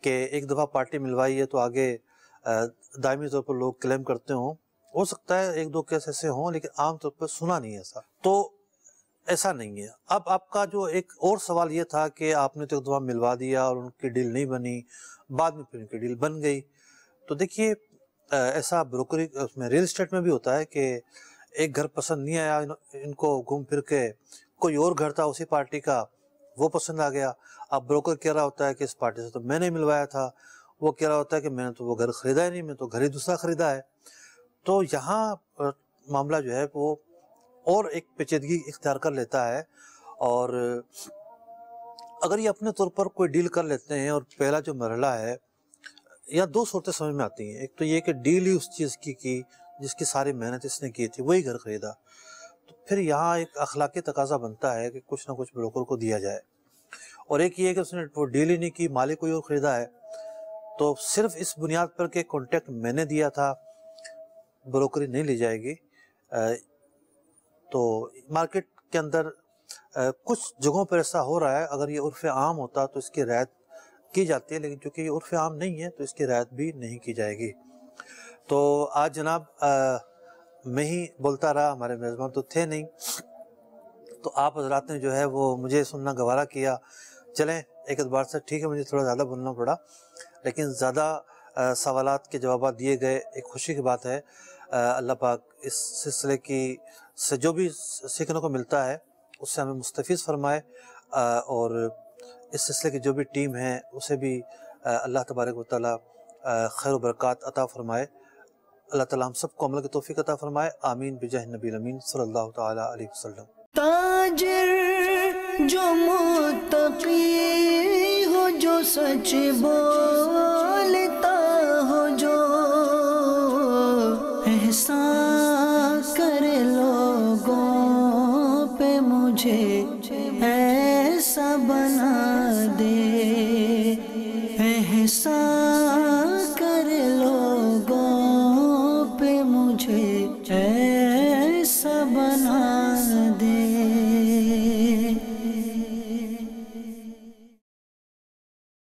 कि एक दफ़ा पार्टी मिलवाई है तो आगे दायमी तौर पर लोग क्लेम करते हों हो सकता है एक दो केस ऐसे हों लेकिन आम तौर पर सुना नहीं है ऐसा तो ऐसा नहीं है अब आपका जो एक और सवाल ये था कि आपने तो एक दफ़ा मिलवा दिया और उनकी डील नहीं बनी बाद में फिर उनकी डील बन गई तो देखिए ऐसा ब्रोकरी उसमें रियल इस्टेट में भी होता है कि एक घर पसंद नहीं आया इनको घूम फिर के कोई और घर था उसी पार्टी का वो पसंद आ गया अब ब्रोकर कह रहा होता है कि इस पार्टी से तो मैंने मिलवाया था वो कह रहा होता है कि मैंने तो वो घर खरीदा ही नहीं मैं तो घर ही दूसरा खरीदा है तो यहाँ मामला जो है वो और एक पेचीदगी इख्तियार कर लेता है और अगर ये अपने तौर पर कोई डील कर लेते हैं और पहला जो मरला है या दो सूरतें समझ में आती हैं एक तो ये कि डील ही उस चीज़ की की जिसकी सारी मेहनत इसने की थी वही घर खरीदा फिर यहाँ एक अखलाकी तकाजा बनता है कि कुछ ना कुछ ब्रोकर को दिया जाए और एक ये कि उसने वो डील ही नहीं की मालिक कोई और ख़रीदा है तो सिर्फ इस बुनियाद पर कि कॉन्टेक्ट मैंने दिया था ब्रोकरी नहीं ली जाएगी तो मार्केट के अंदर कुछ जगहों पर ऐसा हो रहा है अगर ये उर्फ आम होता तो इसकी रायत की जाती है लेकिन चूंकि ये उर्फ आम नहीं है तो इसकी रायत भी नहीं की जाएगी तो आज जनाब मैं ही बोलता रहा हमारे मेज़बान तो थे नहीं तो आप हजरात ने जो है वो मुझे सुनना गवारा किया चलें एक अतबार से ठीक है मुझे थोड़ा ज़्यादा बोलना पड़ा लेकिन ज़्यादा सवाल के जवाब दिए गए एक खुशी की बात है अल्लाह पाक इस सिलसिले की से जो भी सीखने को मिलता है उससे हमें मुस्तफ़ फरमाए और इस सिलसिले की जो भी टीम है उसे भी अल्लाह तबारक वाली खैर बरक़ात अता फ़रमाए अल्लाह ताला हम सब को अमल की तोफ़ी अता फरमाए आमीन बिजह नबी अमीन सल्लल्लाहु ताला अलैहि वसल्लम ताजिर जो मुतकी हो जो सच बोलता हो जो एहसान कर लोगों पे मुझे ऐसा बना दे एहसान